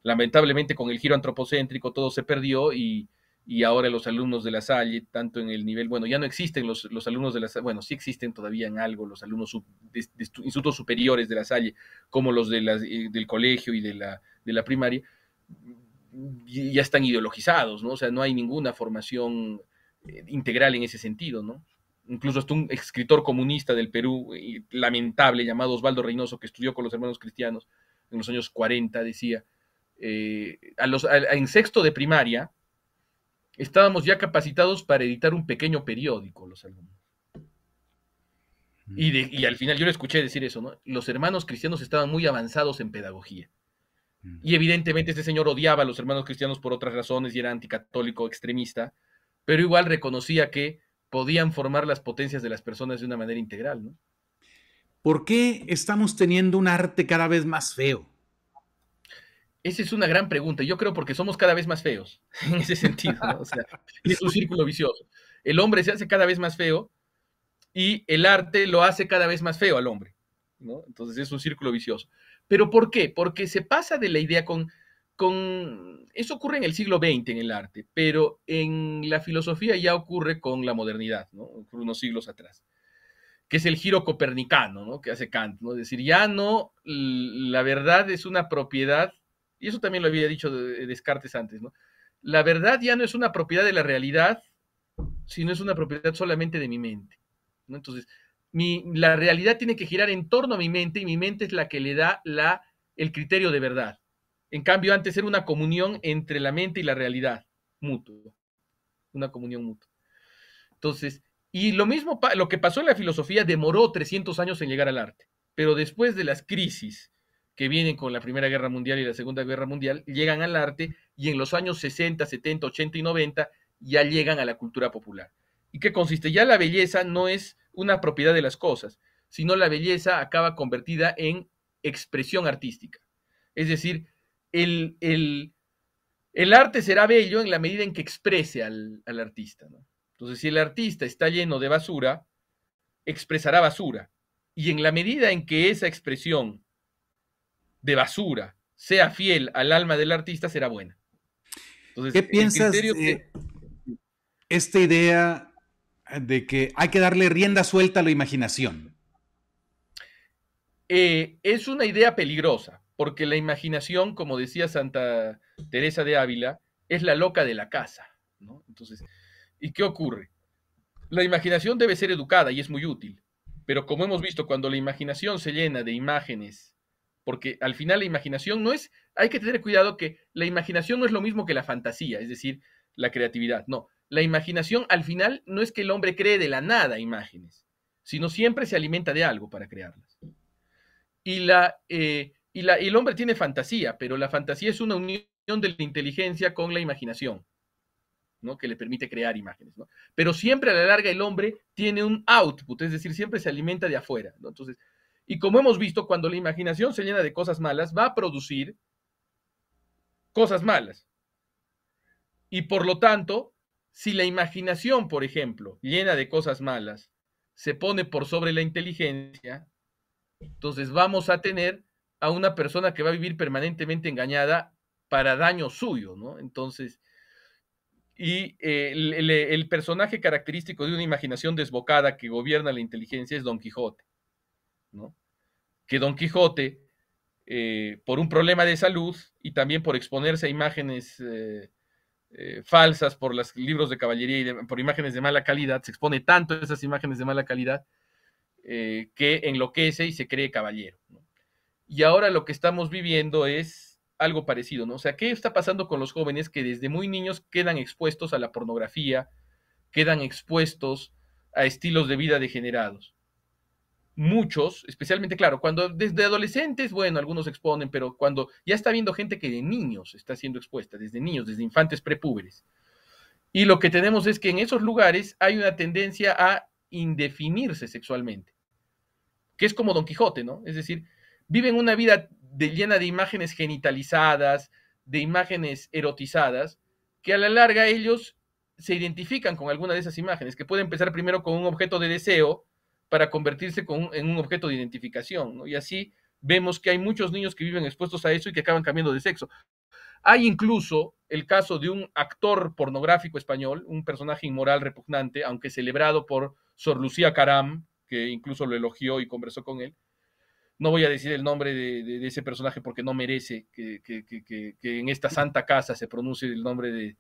S2: Lamentablemente con el giro antropocéntrico todo se perdió y, ahora los alumnos de la Salle, tanto en el nivel, bueno, ya no existen los, alumnos de la Salle, bueno, sí existen todavía en algo los alumnos de, institutos superiores de la Salle, como los eh, del colegio y de la, de la primaria, ya están ideologizados, ¿no? O sea, no hay ninguna formación eh, integral en ese sentido, ¿no? Incluso hasta un escritor comunista del Perú, lamentable, llamado Osvaldo Reynoso, que estudió con los hermanos cristianos en los años 40, decía, eh, a los, en sexto de primaria estábamos ya capacitados para editar un pequeño periódico, los alumnos. Y, y, al final yo le escuché decir eso, ¿no? Los hermanos cristianos estaban muy avanzados en pedagogía. Mm. Y evidentemente este señor odiaba a los hermanos cristianos por otras razones y era anticatólico, extremista, pero igual reconocía que podían formar las potencias de las personas de una manera integral,
S1: ¿Por qué estamos teniendo un arte cada vez más feo?
S2: Esa es una gran pregunta. Yo creo porque somos cada vez más feos, *laughs* en ese sentido. *laughs* es un círculo vicioso. El hombre se hace cada vez más feo y el arte lo hace cada vez más feo al hombre. Entonces es un círculo vicioso. ¿Pero por qué? Porque se pasa de la idea con con, eso ocurre en el siglo XX en el arte, pero en la filosofía ya ocurre con la modernidad, ¿no? unos siglos atrás, que es el giro copernicano que hace Kant, es decir, ya no, la verdad es una propiedad, y eso también lo había dicho Descartes antes, ¿no? la verdad ya no es una propiedad de la realidad, sino es una propiedad solamente de mi mente. Entonces, la realidad tiene que girar en torno a mi mente y mi mente es la que le da la, el criterio de verdad. En cambio, antes era una comunión entre la mente y la realidad mutuo, una comunión mutua. Entonces, y lo mismo, lo que pasó en la filosofía demoró 300 años en llegar al arte, pero después de las crisis que vienen con la Primera Guerra Mundial y la Segunda Guerra Mundial, llegan al arte y en los años 60, 70, 80 y 90 ya llegan a la cultura popular. ¿Y qué consiste? Ya la belleza no es una propiedad de las cosas, sino la belleza acaba convertida en expresión artística. Es decir, el, arte será bello en la medida en que exprese al, artista. Entonces, si el artista está lleno de basura, expresará basura. Y en la medida en que esa expresión de basura sea fiel al alma del artista, será buena.
S1: Entonces, ¿Qué piensas de esta idea de que hay que darle rienda suelta a la imaginación?
S2: Eh, es una idea peligrosa, porque la imaginación, como decía Santa Teresa de Ávila, es la loca de la casa. Entonces, ¿y qué ocurre? La imaginación debe ser educada y es muy útil, pero como hemos visto, cuando la imaginación se llena de imágenes, porque al final la imaginación no es, hay que tener cuidado que la imaginación no es lo mismo que la fantasía, es decir, la creatividad, no. La imaginación al final no es que el hombre cree de la nada imágenes, sino siempre se alimenta de algo para crearlas. Y la eh, y, el hombre tiene fantasía, pero la fantasía es una unión de la inteligencia con la imaginación, ¿no? que le permite crear imágenes. Pero siempre a la larga el hombre tiene un output, es decir, siempre se alimenta de afuera. Entonces, y como hemos visto, cuando la imaginación se llena de cosas malas, va a producir cosas malas. Y por lo tanto, si la imaginación, por ejemplo, llena de cosas malas, se pone por sobre la inteligencia, entonces vamos a tener a una persona que va a vivir permanentemente engañada para daño suyo, ¿no? Entonces, y eh, eh, el, personaje característico de una imaginación desbocada que gobierna la inteligencia es Don Quijote, ¿no? Que Don Quijote, eh, por un problema de salud y también por exponerse a imágenes falsas por los libros de caballería y por imágenes de mala calidad, se expone tanto a esas imágenes de mala calidad que enloquece y se cree caballero. Y ahora lo que estamos viviendo es algo parecido, ¿no? O sea, ¿qué está pasando con los jóvenes que desde muy niños quedan expuestos a la pornografía, quedan expuestos a estilos de vida degenerados? Muchos, especialmente, claro, cuando desde adolescentes, bueno, algunos exponen, pero cuando ya está viendo gente que de niños está siendo expuesta, desde niños, desde infantes prepúberes. Y lo que tenemos es que en esos lugares hay una tendencia a indefinirse sexualmente, que es como Don Quijote, ¿no? Es decir, viven una vida llena de imágenes genitalizadas, de imágenes erotizadas, que a la larga ellos se identifican con alguna de esas imágenes, que puede empezar primero con un objeto de deseo para convertirse en un objeto de identificación, Y así vemos que hay muchos niños que viven expuestos a eso y que acaban cambiando de sexo. Hay incluso el caso de un actor pornográfico español, un personaje inmoral repugnante, aunque celebrado por Sor Lucía Caram, que incluso lo elogió y conversó con él, no voy a decir el nombre de, ese personaje porque no merece que, en esta santa casa se pronuncie el nombre de...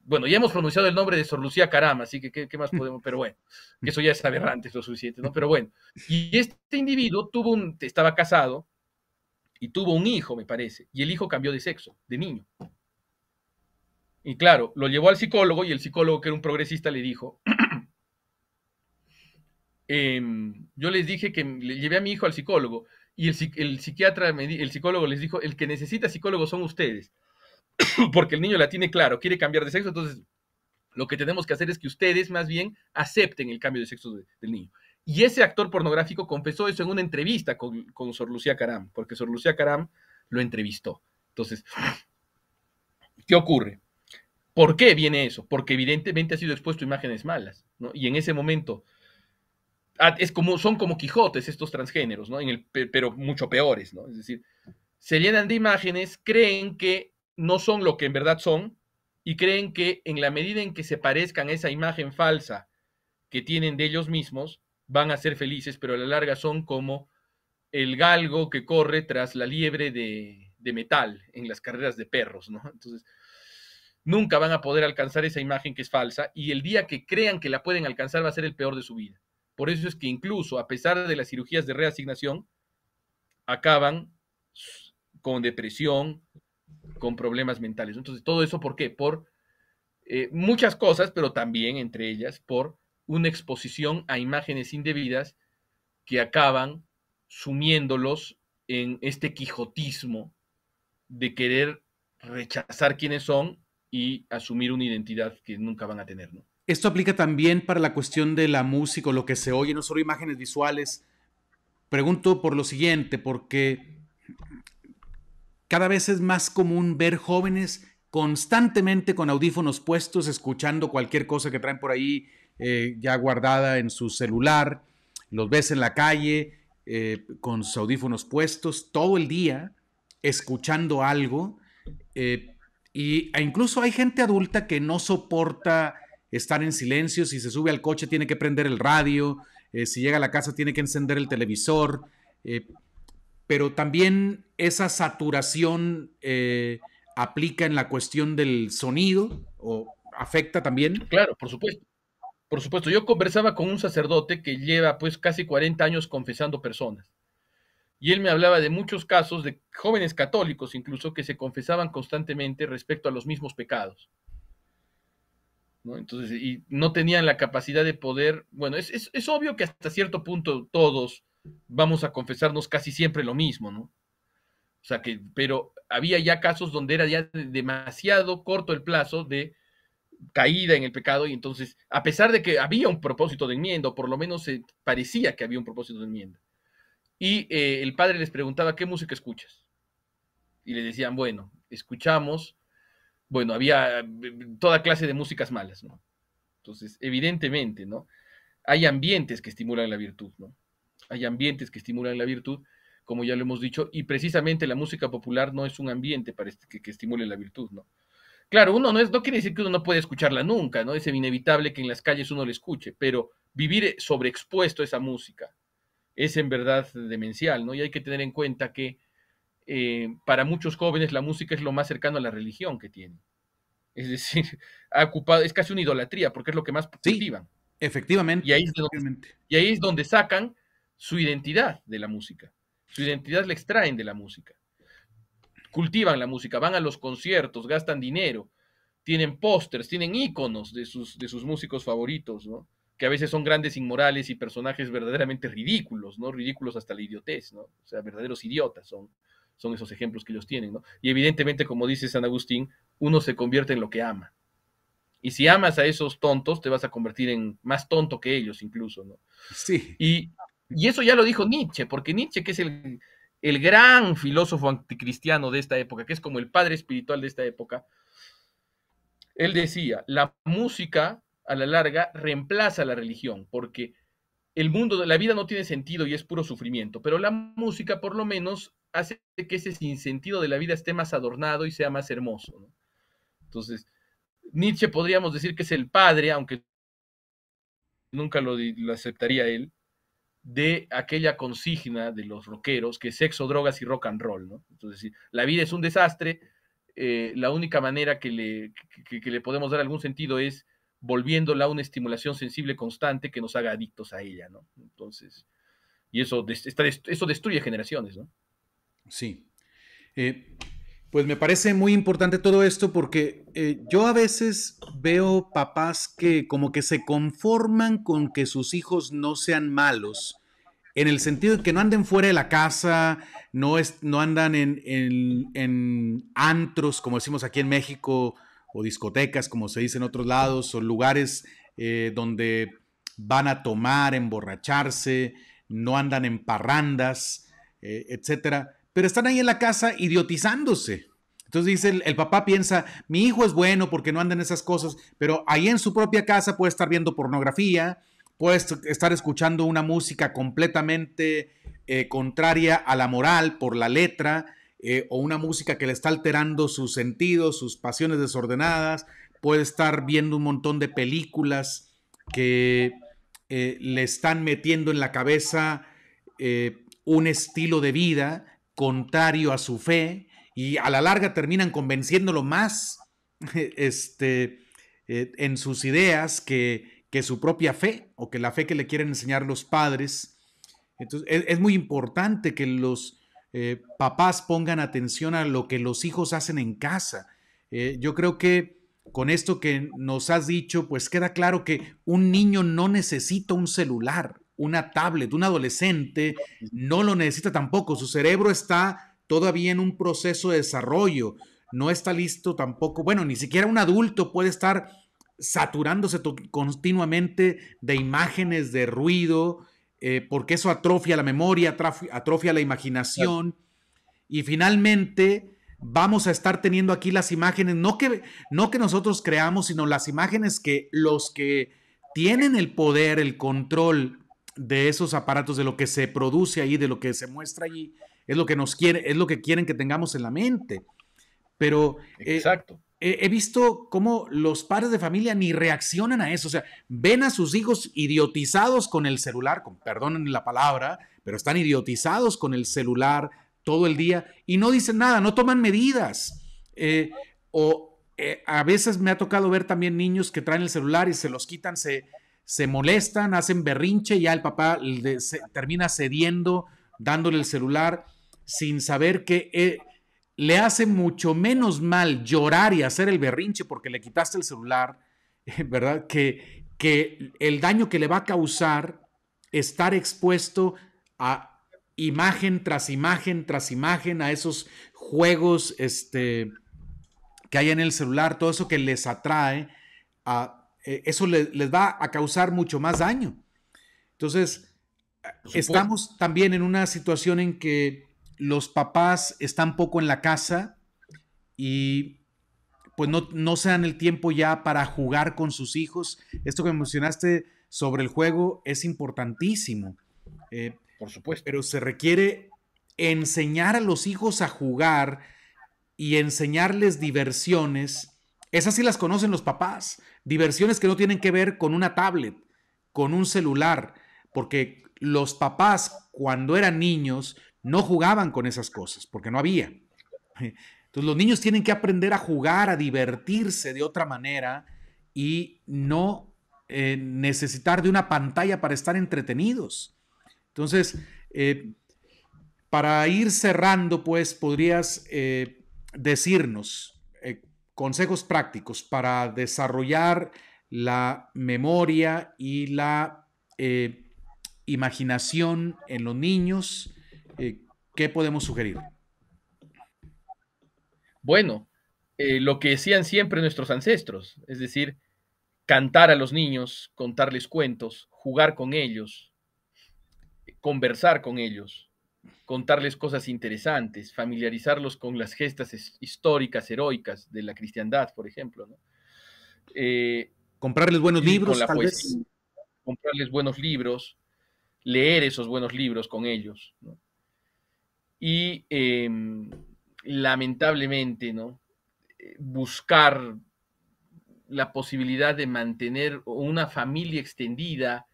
S2: Bueno, ya hemos pronunciado el nombre de Sor Lucía Carama, así que ¿qué, más podemos? Pero bueno, eso ya es aberrante, es lo suficiente, ¿no? Pero bueno, y este individuo tuvo un, estaba casado y tuvo un hijo, me parece, y el hijo cambió de sexo, de niño. Y claro, lo llevó al psicólogo y el psicólogo, que era un progresista, le dijo, Em, yo les dije que le llevé a mi hijo al psicólogo y el, psiquiatra, el psicólogo les dijo, el que necesita psicólogo son ustedes, *clears throat* porque el niño la tiene claro, quiere cambiar de sexo, entonces lo que tenemos que hacer es que ustedes más bien acepten el cambio de sexo del niño. Y ese actor pornográfico confesó eso en una entrevista con, Sor Lucía Caram, porque Sor Lucía Caram lo entrevistó. Entonces, *clears throat* ¿qué ocurre? ¿Por qué viene eso? Porque evidentemente ha sido expuesto a imágenes malas, ¿no? Y en ese momento, es como, son como Quijotes estos transgéneros, ¿no? En el, pero mucho peores, ¿no? Es decir, se llenan de imágenes, creen que no son lo que en verdad son y creen que en la medida en que se parezcan a esa imagen falsa que tienen de ellos mismos, van a ser felices, pero a la larga son como el galgo que corre tras la liebre de, de metal en las carreras de perros, ¿no? Entonces, nunca van a poder alcanzar esa imagen que es falsa y el día que crean que la pueden alcanzar va a ser el peor de su vida. Por eso es que incluso a pesar de las cirugías de reasignación, acaban con depresión, con problemas mentales. Entonces, todo eso, ¿por qué? Por eh, muchas cosas, pero también entre ellas, por una exposición a imágenes indebidas que acaban sumiéndolos en este quijotismo de querer rechazar quienes son y asumir una identidad que nunca van a tener, ¿no?
S1: Esto aplica también para la cuestión de la música, o lo que se oye, no solo imágenes visuales. Pregunto por lo siguiente, porque cada vez es más común ver jóvenes constantemente con audífonos puestos, escuchando cualquier cosa que traen por ahí eh, ya guardada en su celular. Los ves en la calle eh, con sus audífonos puestos todo el día, escuchando algo. Eh, y, e incluso hay gente adulta que no soporta estar en silencio, si se sube al coche tiene que prender el radio, eh, si llega a la casa tiene que encender el televisor, eh, pero también esa saturación eh, aplica en la cuestión del sonido o afecta también. Claro, por supuesto.
S2: Por supuesto, yo conversaba con un sacerdote que lleva pues casi 40 años confesando personas. Y él me hablaba de muchos casos de jóvenes católicos incluso que se confesaban constantemente respecto a los mismos pecados. Entonces, y no tenían la capacidad de poder, bueno, es, obvio que hasta cierto punto todos vamos a confesarnos casi siempre lo mismo, ¿no? O sea que, pero había ya casos donde era ya demasiado corto el plazo de caída en el pecado y entonces, a pesar de que había un propósito de enmienda, o por lo menos parecía que había un propósito de enmienda, y eh, el padre les preguntaba, ¿qué música escuchas? Y le decían, bueno, escuchamos bueno, había em, em, toda clase de músicas malas, ¿no? Entonces, evidentemente, ¿no? Hay ambientes que estimulan la virtud, ¿no? Hay ambientes que estimulan la virtud, como ya lo hemos dicho, y precisamente la música popular no es un ambiente para este, que, estimule la virtud, ¿no? Claro, uno no, es, no quiere decir que uno no puede escucharla nunca, ¿no? Es inevitable que en las calles uno la escuche, pero vivir sobreexpuesto a esa música es en verdad demencial, ¿no? Y hay que tener en cuenta que eh, para muchos jóvenes la música es lo más cercano a la religión que tienen. Es decir, *laughs* ocupado, es casi una idolatría porque es lo que más cultivan. efectivamente. Y ahí, es donde, sacan su identidad de la música. Su identidad la extraen de la música. Cultivan la música, van a los conciertos, gastan dinero, tienen pósters, tienen íconos de sus, de sus músicos favoritos, ¿no? que a veces son grandes inmorales y personajes verdaderamente ridículos, ¿no? Ridículos hasta la idiotez, ¿no? O sea, verdaderos idiotas son son esos ejemplos que ellos tienen, ¿no? Y evidentemente, como dice San Agustín, uno se convierte en lo que ama. Y si amas a esos tontos, te vas a convertir en más tonto que ellos incluso, ¿no? Sí. Y, eso ya lo dijo Nietzsche, porque Nietzsche, que es el, el gran filósofo anticristiano de esta época, que es como el padre espiritual de esta época, él decía, la música a la larga reemplaza la religión, porque el mundo, la vida no tiene sentido y es puro sufrimiento, pero la música por lo menos hace que ese sinsentido de la vida esté más adornado y sea más hermoso. Entonces, Nietzsche podríamos decir que es el padre, aunque nunca lo, lo, aceptaría él, de aquella consigna de los rockeros, que es sexo, drogas y rock and roll. ¿no? Entonces, la vida es un desastre, eh, la única manera que le, que le podemos dar algún sentido es volviéndola una estimulación sensible constante que nos haga adictos a ella, ¿no? Entonces, y eso, eso
S1: destruye generaciones, ¿no? Sí. Eh, pues me parece muy importante todo esto porque eh, yo a veces veo papás que como que se conforman con que sus hijos no sean malos, en el sentido de que no anden fuera de la casa, no, es, no andan en, en, en antros, como decimos aquí en México, o discotecas, como se dice en otros lados, o lugares eh, donde van a tomar, emborracharse, no andan en parrandas, etc. Eh, etcétera, pero están ahí en la casa idiotizándose. Entonces dice, el, papá piensa, mi hijo es bueno porque no andan en esas cosas, pero ahí en su propia casa puede estar viendo pornografía, puede estar escuchando una música completamente eh, contraria a la moral por la letra, eh, o una música que le está alterando sus sentidos, sus pasiones desordenadas, puede estar viendo un montón de películas que eh, le están metiendo en la cabeza eh, un estilo de vida contrario a su fe y a la larga terminan convenciéndolo más *laughs* este, en sus ideas que, que su propia fe o que la fe que le quieren enseñar los padres. Entonces, es muy importante que los, eh, papás pongan atención a lo que los hijos hacen en casa. Eh, yo creo que con esto que nos has dicho, pues queda claro que un niño no necesita un celular, una tablet, un adolescente no lo necesita tampoco. Su cerebro está todavía en un proceso de desarrollo, no está listo tampoco. Bueno, ni siquiera un adulto puede estar saturándose continuamente de imágenes, de ruido, eh, porque eso atrofia la memoria, atrofia la imaginación y finalmente vamos a estar teniendo aquí las imágenes, no que, no que nosotros creamos, sino las imágenes que los que tienen el poder, el control de esos aparatos, de lo que se produce ahí, de lo que se muestra allí, es lo que nos quiere, es lo que quieren que tengamos en la mente. Pero eh, Exacto he visto cómo los padres de familia ni reaccionan a eso. O sea, ven a sus hijos idiotizados con el celular, perdonen la palabra, pero están idiotizados con el celular todo el día y no dicen nada, no toman medidas. Eh, o eh, a veces me ha tocado ver también niños que traen el celular y se los quitan, se, se molestan, hacen berrinche y ya el papá termina cediendo, dándole el celular sin saber que... Eh, le hace mucho menos mal llorar y hacer el berrinche porque le quitaste el celular, *laughs* ¿verdad? Que, que el daño que le va a causar estar expuesto a imagen tras imagen tras imagen, a esos juegos este, que hay en el celular, todo eso que les atrae, e, eso les va a causar mucho más daño. Entonces, estamos también en una situación en que los papás están poco en la casa y pues no, no se dan el tiempo ya para jugar con sus hijos. Esto que mencionaste sobre el juego es importantísimo. Eh, Por supuesto. Pero se requiere enseñar a los hijos a jugar y enseñarles diversiones. Esas sí las conocen los papás. Diversiones que no tienen que ver con una tablet, con un celular. Porque los papás, cuando eran niños, no jugaban con esas cosas porque no había. Entonces los niños tienen que aprender a jugar, a divertirse de otra manera y no eh, necesitar de una pantalla para estar entretenidos. Entonces, eh, para ir cerrando, pues podrías eh, decirnos consejos prácticos para desarrollar la memoria y la imaginación en los niños eh, ¿qué podemos sugerir? Bueno,
S2: eh, lo que decían siempre nuestros ancestros, es decir, cantar a los niños, contarles cuentos, jugar con ellos, conversar con ellos, contarles cosas interesantes, familiarizarlos con las gestas históricas, heroicas de la cristiandad, por ejemplo. Eh, comprarles buenos libros, comprarles buenos libros, leer esos buenos libros con ellos. ¿no? y em, lamentablemente, ¿no? Eh, buscar la posibilidad de mantener una familia extendida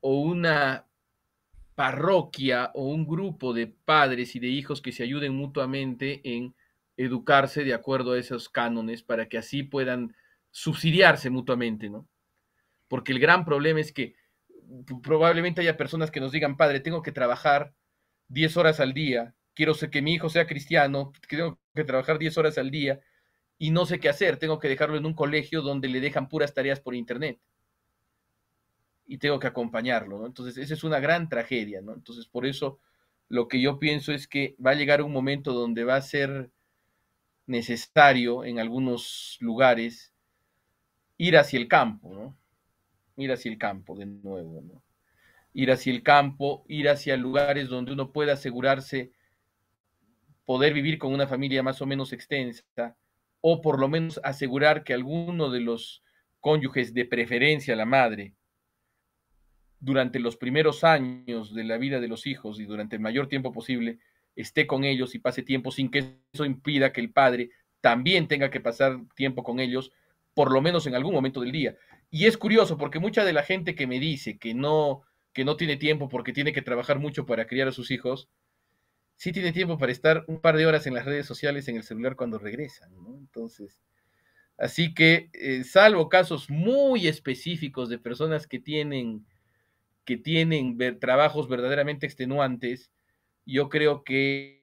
S2: o una parroquia o un grupo de padres y de hijos que se ayuden mutuamente en educarse de acuerdo a esos cánones para que así puedan subsidiarse mutuamente, ¿no? Porque el gran problema es que mm, probablemente haya personas que nos digan, padre, tengo que trabajar 10 horas al día, quiero que mi hijo sea cristiano, pues, tengo que trabajar 10 horas al día y no sé qué hacer, tengo que dejarlo en un colegio donde le dejan puras tareas por internet y tengo que acompañarlo, ¿no? Entonces, esa es una gran tragedia, ¿no? Entonces, por eso lo que yo pienso es que va a llegar un momento donde va a ser necesario en algunos lugares ir hacia el campo, ¿no? Ir hacia el campo de nuevo, ¿no? ir hacia el campo, ir hacia lugares donde uno pueda asegurarse poder vivir con una familia más o menos extensa, o por lo menos asegurar que alguno de los cónyuges, de preferencia la madre, durante los primeros años de la vida de los hijos y durante el mayor tiempo posible, esté con ellos y pase tiempo sin que eso impida que el padre también tenga que pasar tiempo con ellos, por lo menos en algún momento del día. Y es curioso porque mucha de la gente que me dice que no que no tiene tiempo porque tiene que trabajar mucho para criar a sus hijos, sí tiene tiempo para estar un par de horas en las redes sociales, en el celular cuando regresan, ¿no? Entonces, así que, eh, salvo casos muy específicos de personas que tienen, que tienen trabajos verdaderamente extenuantes, yo creo que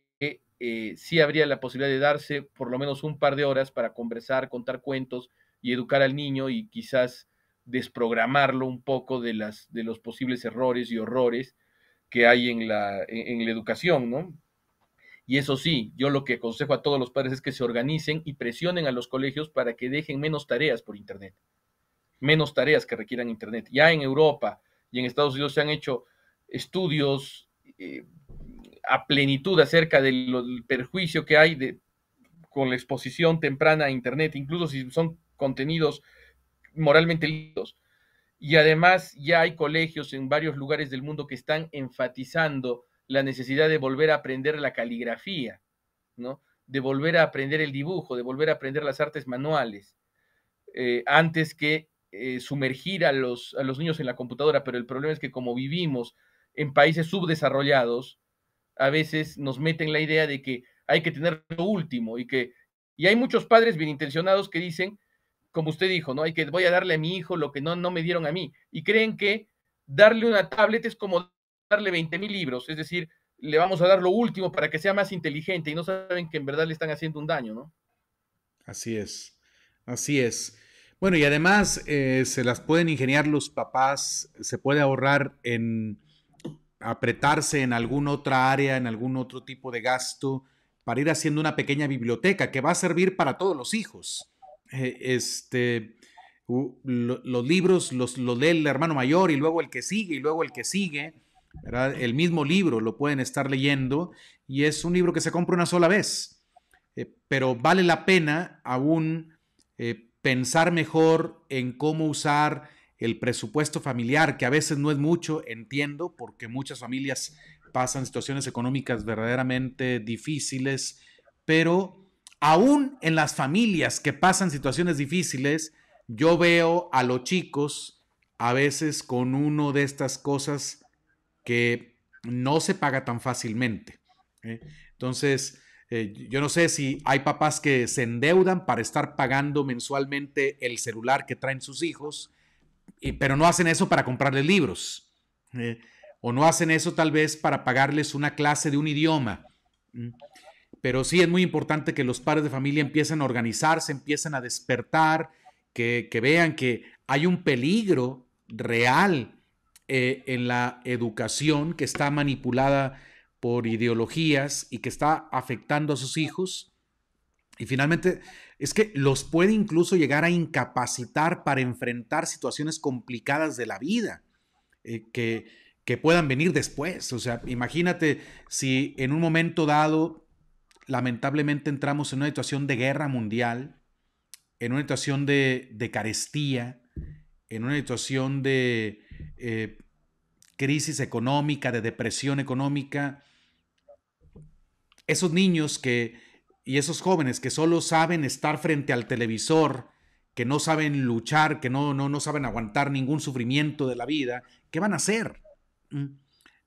S2: eh, sí habría la posibilidad de darse por lo menos un par de horas para conversar, contar cuentos y educar al niño y quizás desprogramarlo un poco de, las, de los posibles errores y horrores que hay en la, en, la educación, ¿no? Y eso sí, yo lo que aconsejo a todos los padres es que se organicen y presionen a los colegios para que dejen menos tareas por Internet, menos tareas que requieran Internet. Ya en Europa y en Estados Unidos se han hecho estudios eh, a plenitud acerca del, del perjuicio que hay de, con la exposición temprana a Internet, incluso si son contenidos moralmente listos. Y además ya hay colegios en varios lugares del mundo que están enfatizando la necesidad de volver a aprender la caligrafía, ¿no? De volver a aprender el dibujo, de volver a aprender las artes manuales, eh, antes que eh, sumergir a los, a los niños en la computadora. Pero el problema es que como vivimos en países subdesarrollados, a veces nos meten la idea de que hay que tener lo último y que... Y hay muchos padres bien intencionados que dicen, como usted dijo, ¿no? Hay que voy a darle a mi hijo lo que no, no me dieron a mí. Y creen que darle una tablet es como darle 20 mil libros, es decir, le vamos a dar lo último para que sea más inteligente y no saben que en verdad le están haciendo un daño, ¿no?
S1: Así es, así es. Bueno, y además eh, se las pueden ingeniar los papás, se puede ahorrar en apretarse en alguna otra área, en algún otro tipo de gasto, para ir haciendo una pequeña biblioteca que va a servir para todos los hijos. Eh, este, los libros los, los, lee el hermano mayor y luego el que sigue y luego el que sigue. El mismo libro lo pueden estar leyendo y es un libro que se compra una sola vez, eh, pero vale la pena aún eh, pensar mejor en cómo usar el presupuesto familiar, que a veces no es mucho, entiendo, porque muchas familias pasan situaciones económicas verdaderamente difíciles, pero aún en las familias que pasan situaciones difíciles, yo veo a los chicos a veces con uno de estas cosas que no se paga tan fácilmente. ¿eh? Entonces, eh, yo no sé si hay papás que se endeudan para estar pagando mensualmente el celular que traen sus hijos, pero no hacen eso para comprarles libros. ¿eh? o no hacen eso tal vez para pagarles una clase de un idioma pero sí es muy importante que los padres de familia empiecen a organizarse, empiecen a despertar, que, vean que hay un peligro real eh, en la educación que está manipulada por ideologías y que está afectando a sus hijos. Y finalmente, es que los puede incluso llegar a incapacitar para enfrentar situaciones complicadas de la vida eh, que, que puedan venir después. O sea, imagínate si en un momento dado lamentablemente entramos en una situación de guerra mundial, en una situación de, carestía, en una situación de eh, crisis económica, de depresión económica. Esos niños que, y esos jóvenes que solo saben estar frente al televisor, que no saben luchar, que no, no, no saben aguantar ningún sufrimiento de la vida, ¿qué van a hacer? Mm.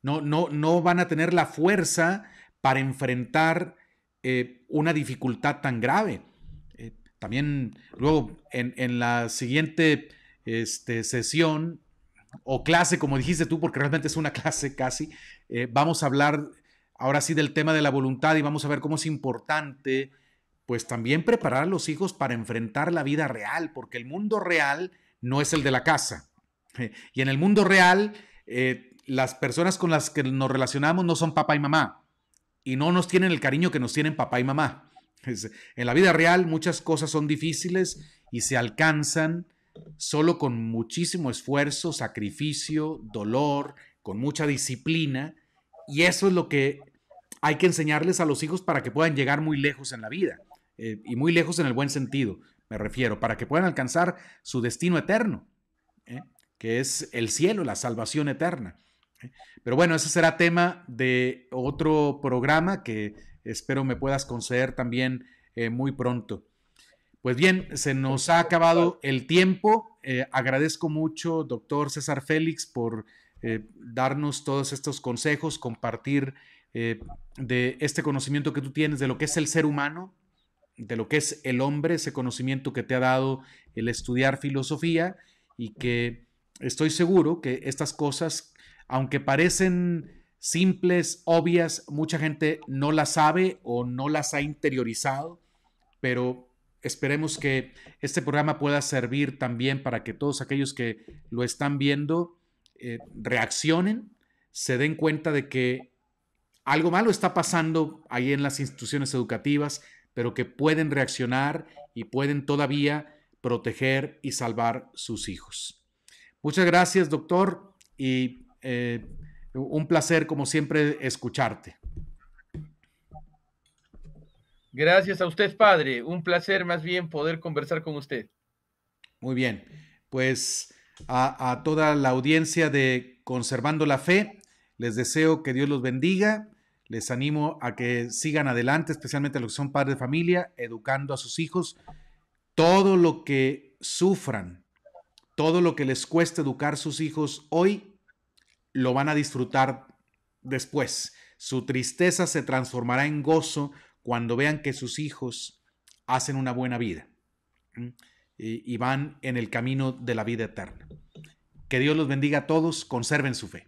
S1: No, no, no van a tener la fuerza para enfrentar eh, una dificultad tan grave. Eh, también luego en, la siguiente este, sesión o clase, como dijiste tú, porque realmente es una *laughs* clase casi, eh, vamos a hablar ahora sí del tema de la voluntad y vamos a ver cómo es importante pues también preparar a los hijos para enfrentar la vida real, porque el mundo real no es el de la casa. *laughs* Y en el mundo real, las personas con las que nos relacionamos no son papá y mamá y no nos tienen el cariño que nos tienen papá y mamá. En la vida real muchas cosas son difíciles y se alcanzan solo con muchísimo esfuerzo, sacrificio, dolor, con mucha disciplina. Y eso es lo que hay que enseñarles a los hijos para que puedan llegar muy lejos en la vida. Eh, y muy lejos en el buen sentido, me refiero, para que puedan alcanzar su destino eterno, ¿eh? que es el cielo, la salvación eterna. Pero bueno, ese será tema de otro programa que espero me puedas conceder también eh, muy pronto. Pues bien, se nos ha acabado el tiempo. Eh, agradezco mucho, doctor César Félix, por eh, darnos todos estos consejos, compartir de este conocimiento que tú tienes de lo que es el ser humano, de lo que es el hombre, ese conocimiento que te ha dado el estudiar filosofía y que estoy seguro que estas cosas aunque parecen simples, obvias, mucha gente no las sabe o no las ha interiorizado, pero esperemos que este programa pueda servir también para que todos aquellos que lo están viendo eh, reaccionen, se den cuenta de que algo malo está pasando ahí en las instituciones educativas, pero que pueden reaccionar y pueden todavía proteger y salvar sus hijos. Muchas gracias, doctor, y eh, un placer, como siempre, escucharte.
S2: Gracias a usted, padre. Un placer más bien poder conversar con usted.
S1: Muy bien. Pues a, a toda la audiencia de Conservando la Fe, les deseo que Dios los bendiga. Les animo a que sigan adelante, especialmente a los que son padres de familia, educando a sus hijos. Todo lo que sufran, todo lo que les cuesta educar sus hijos hoy, lo van a disfrutar después. Su tristeza se transformará en gozo cuando vean que sus hijos hacen una buena vida y van en el camino de la vida eterna. Que Dios los bendiga a todos, conserven su fe.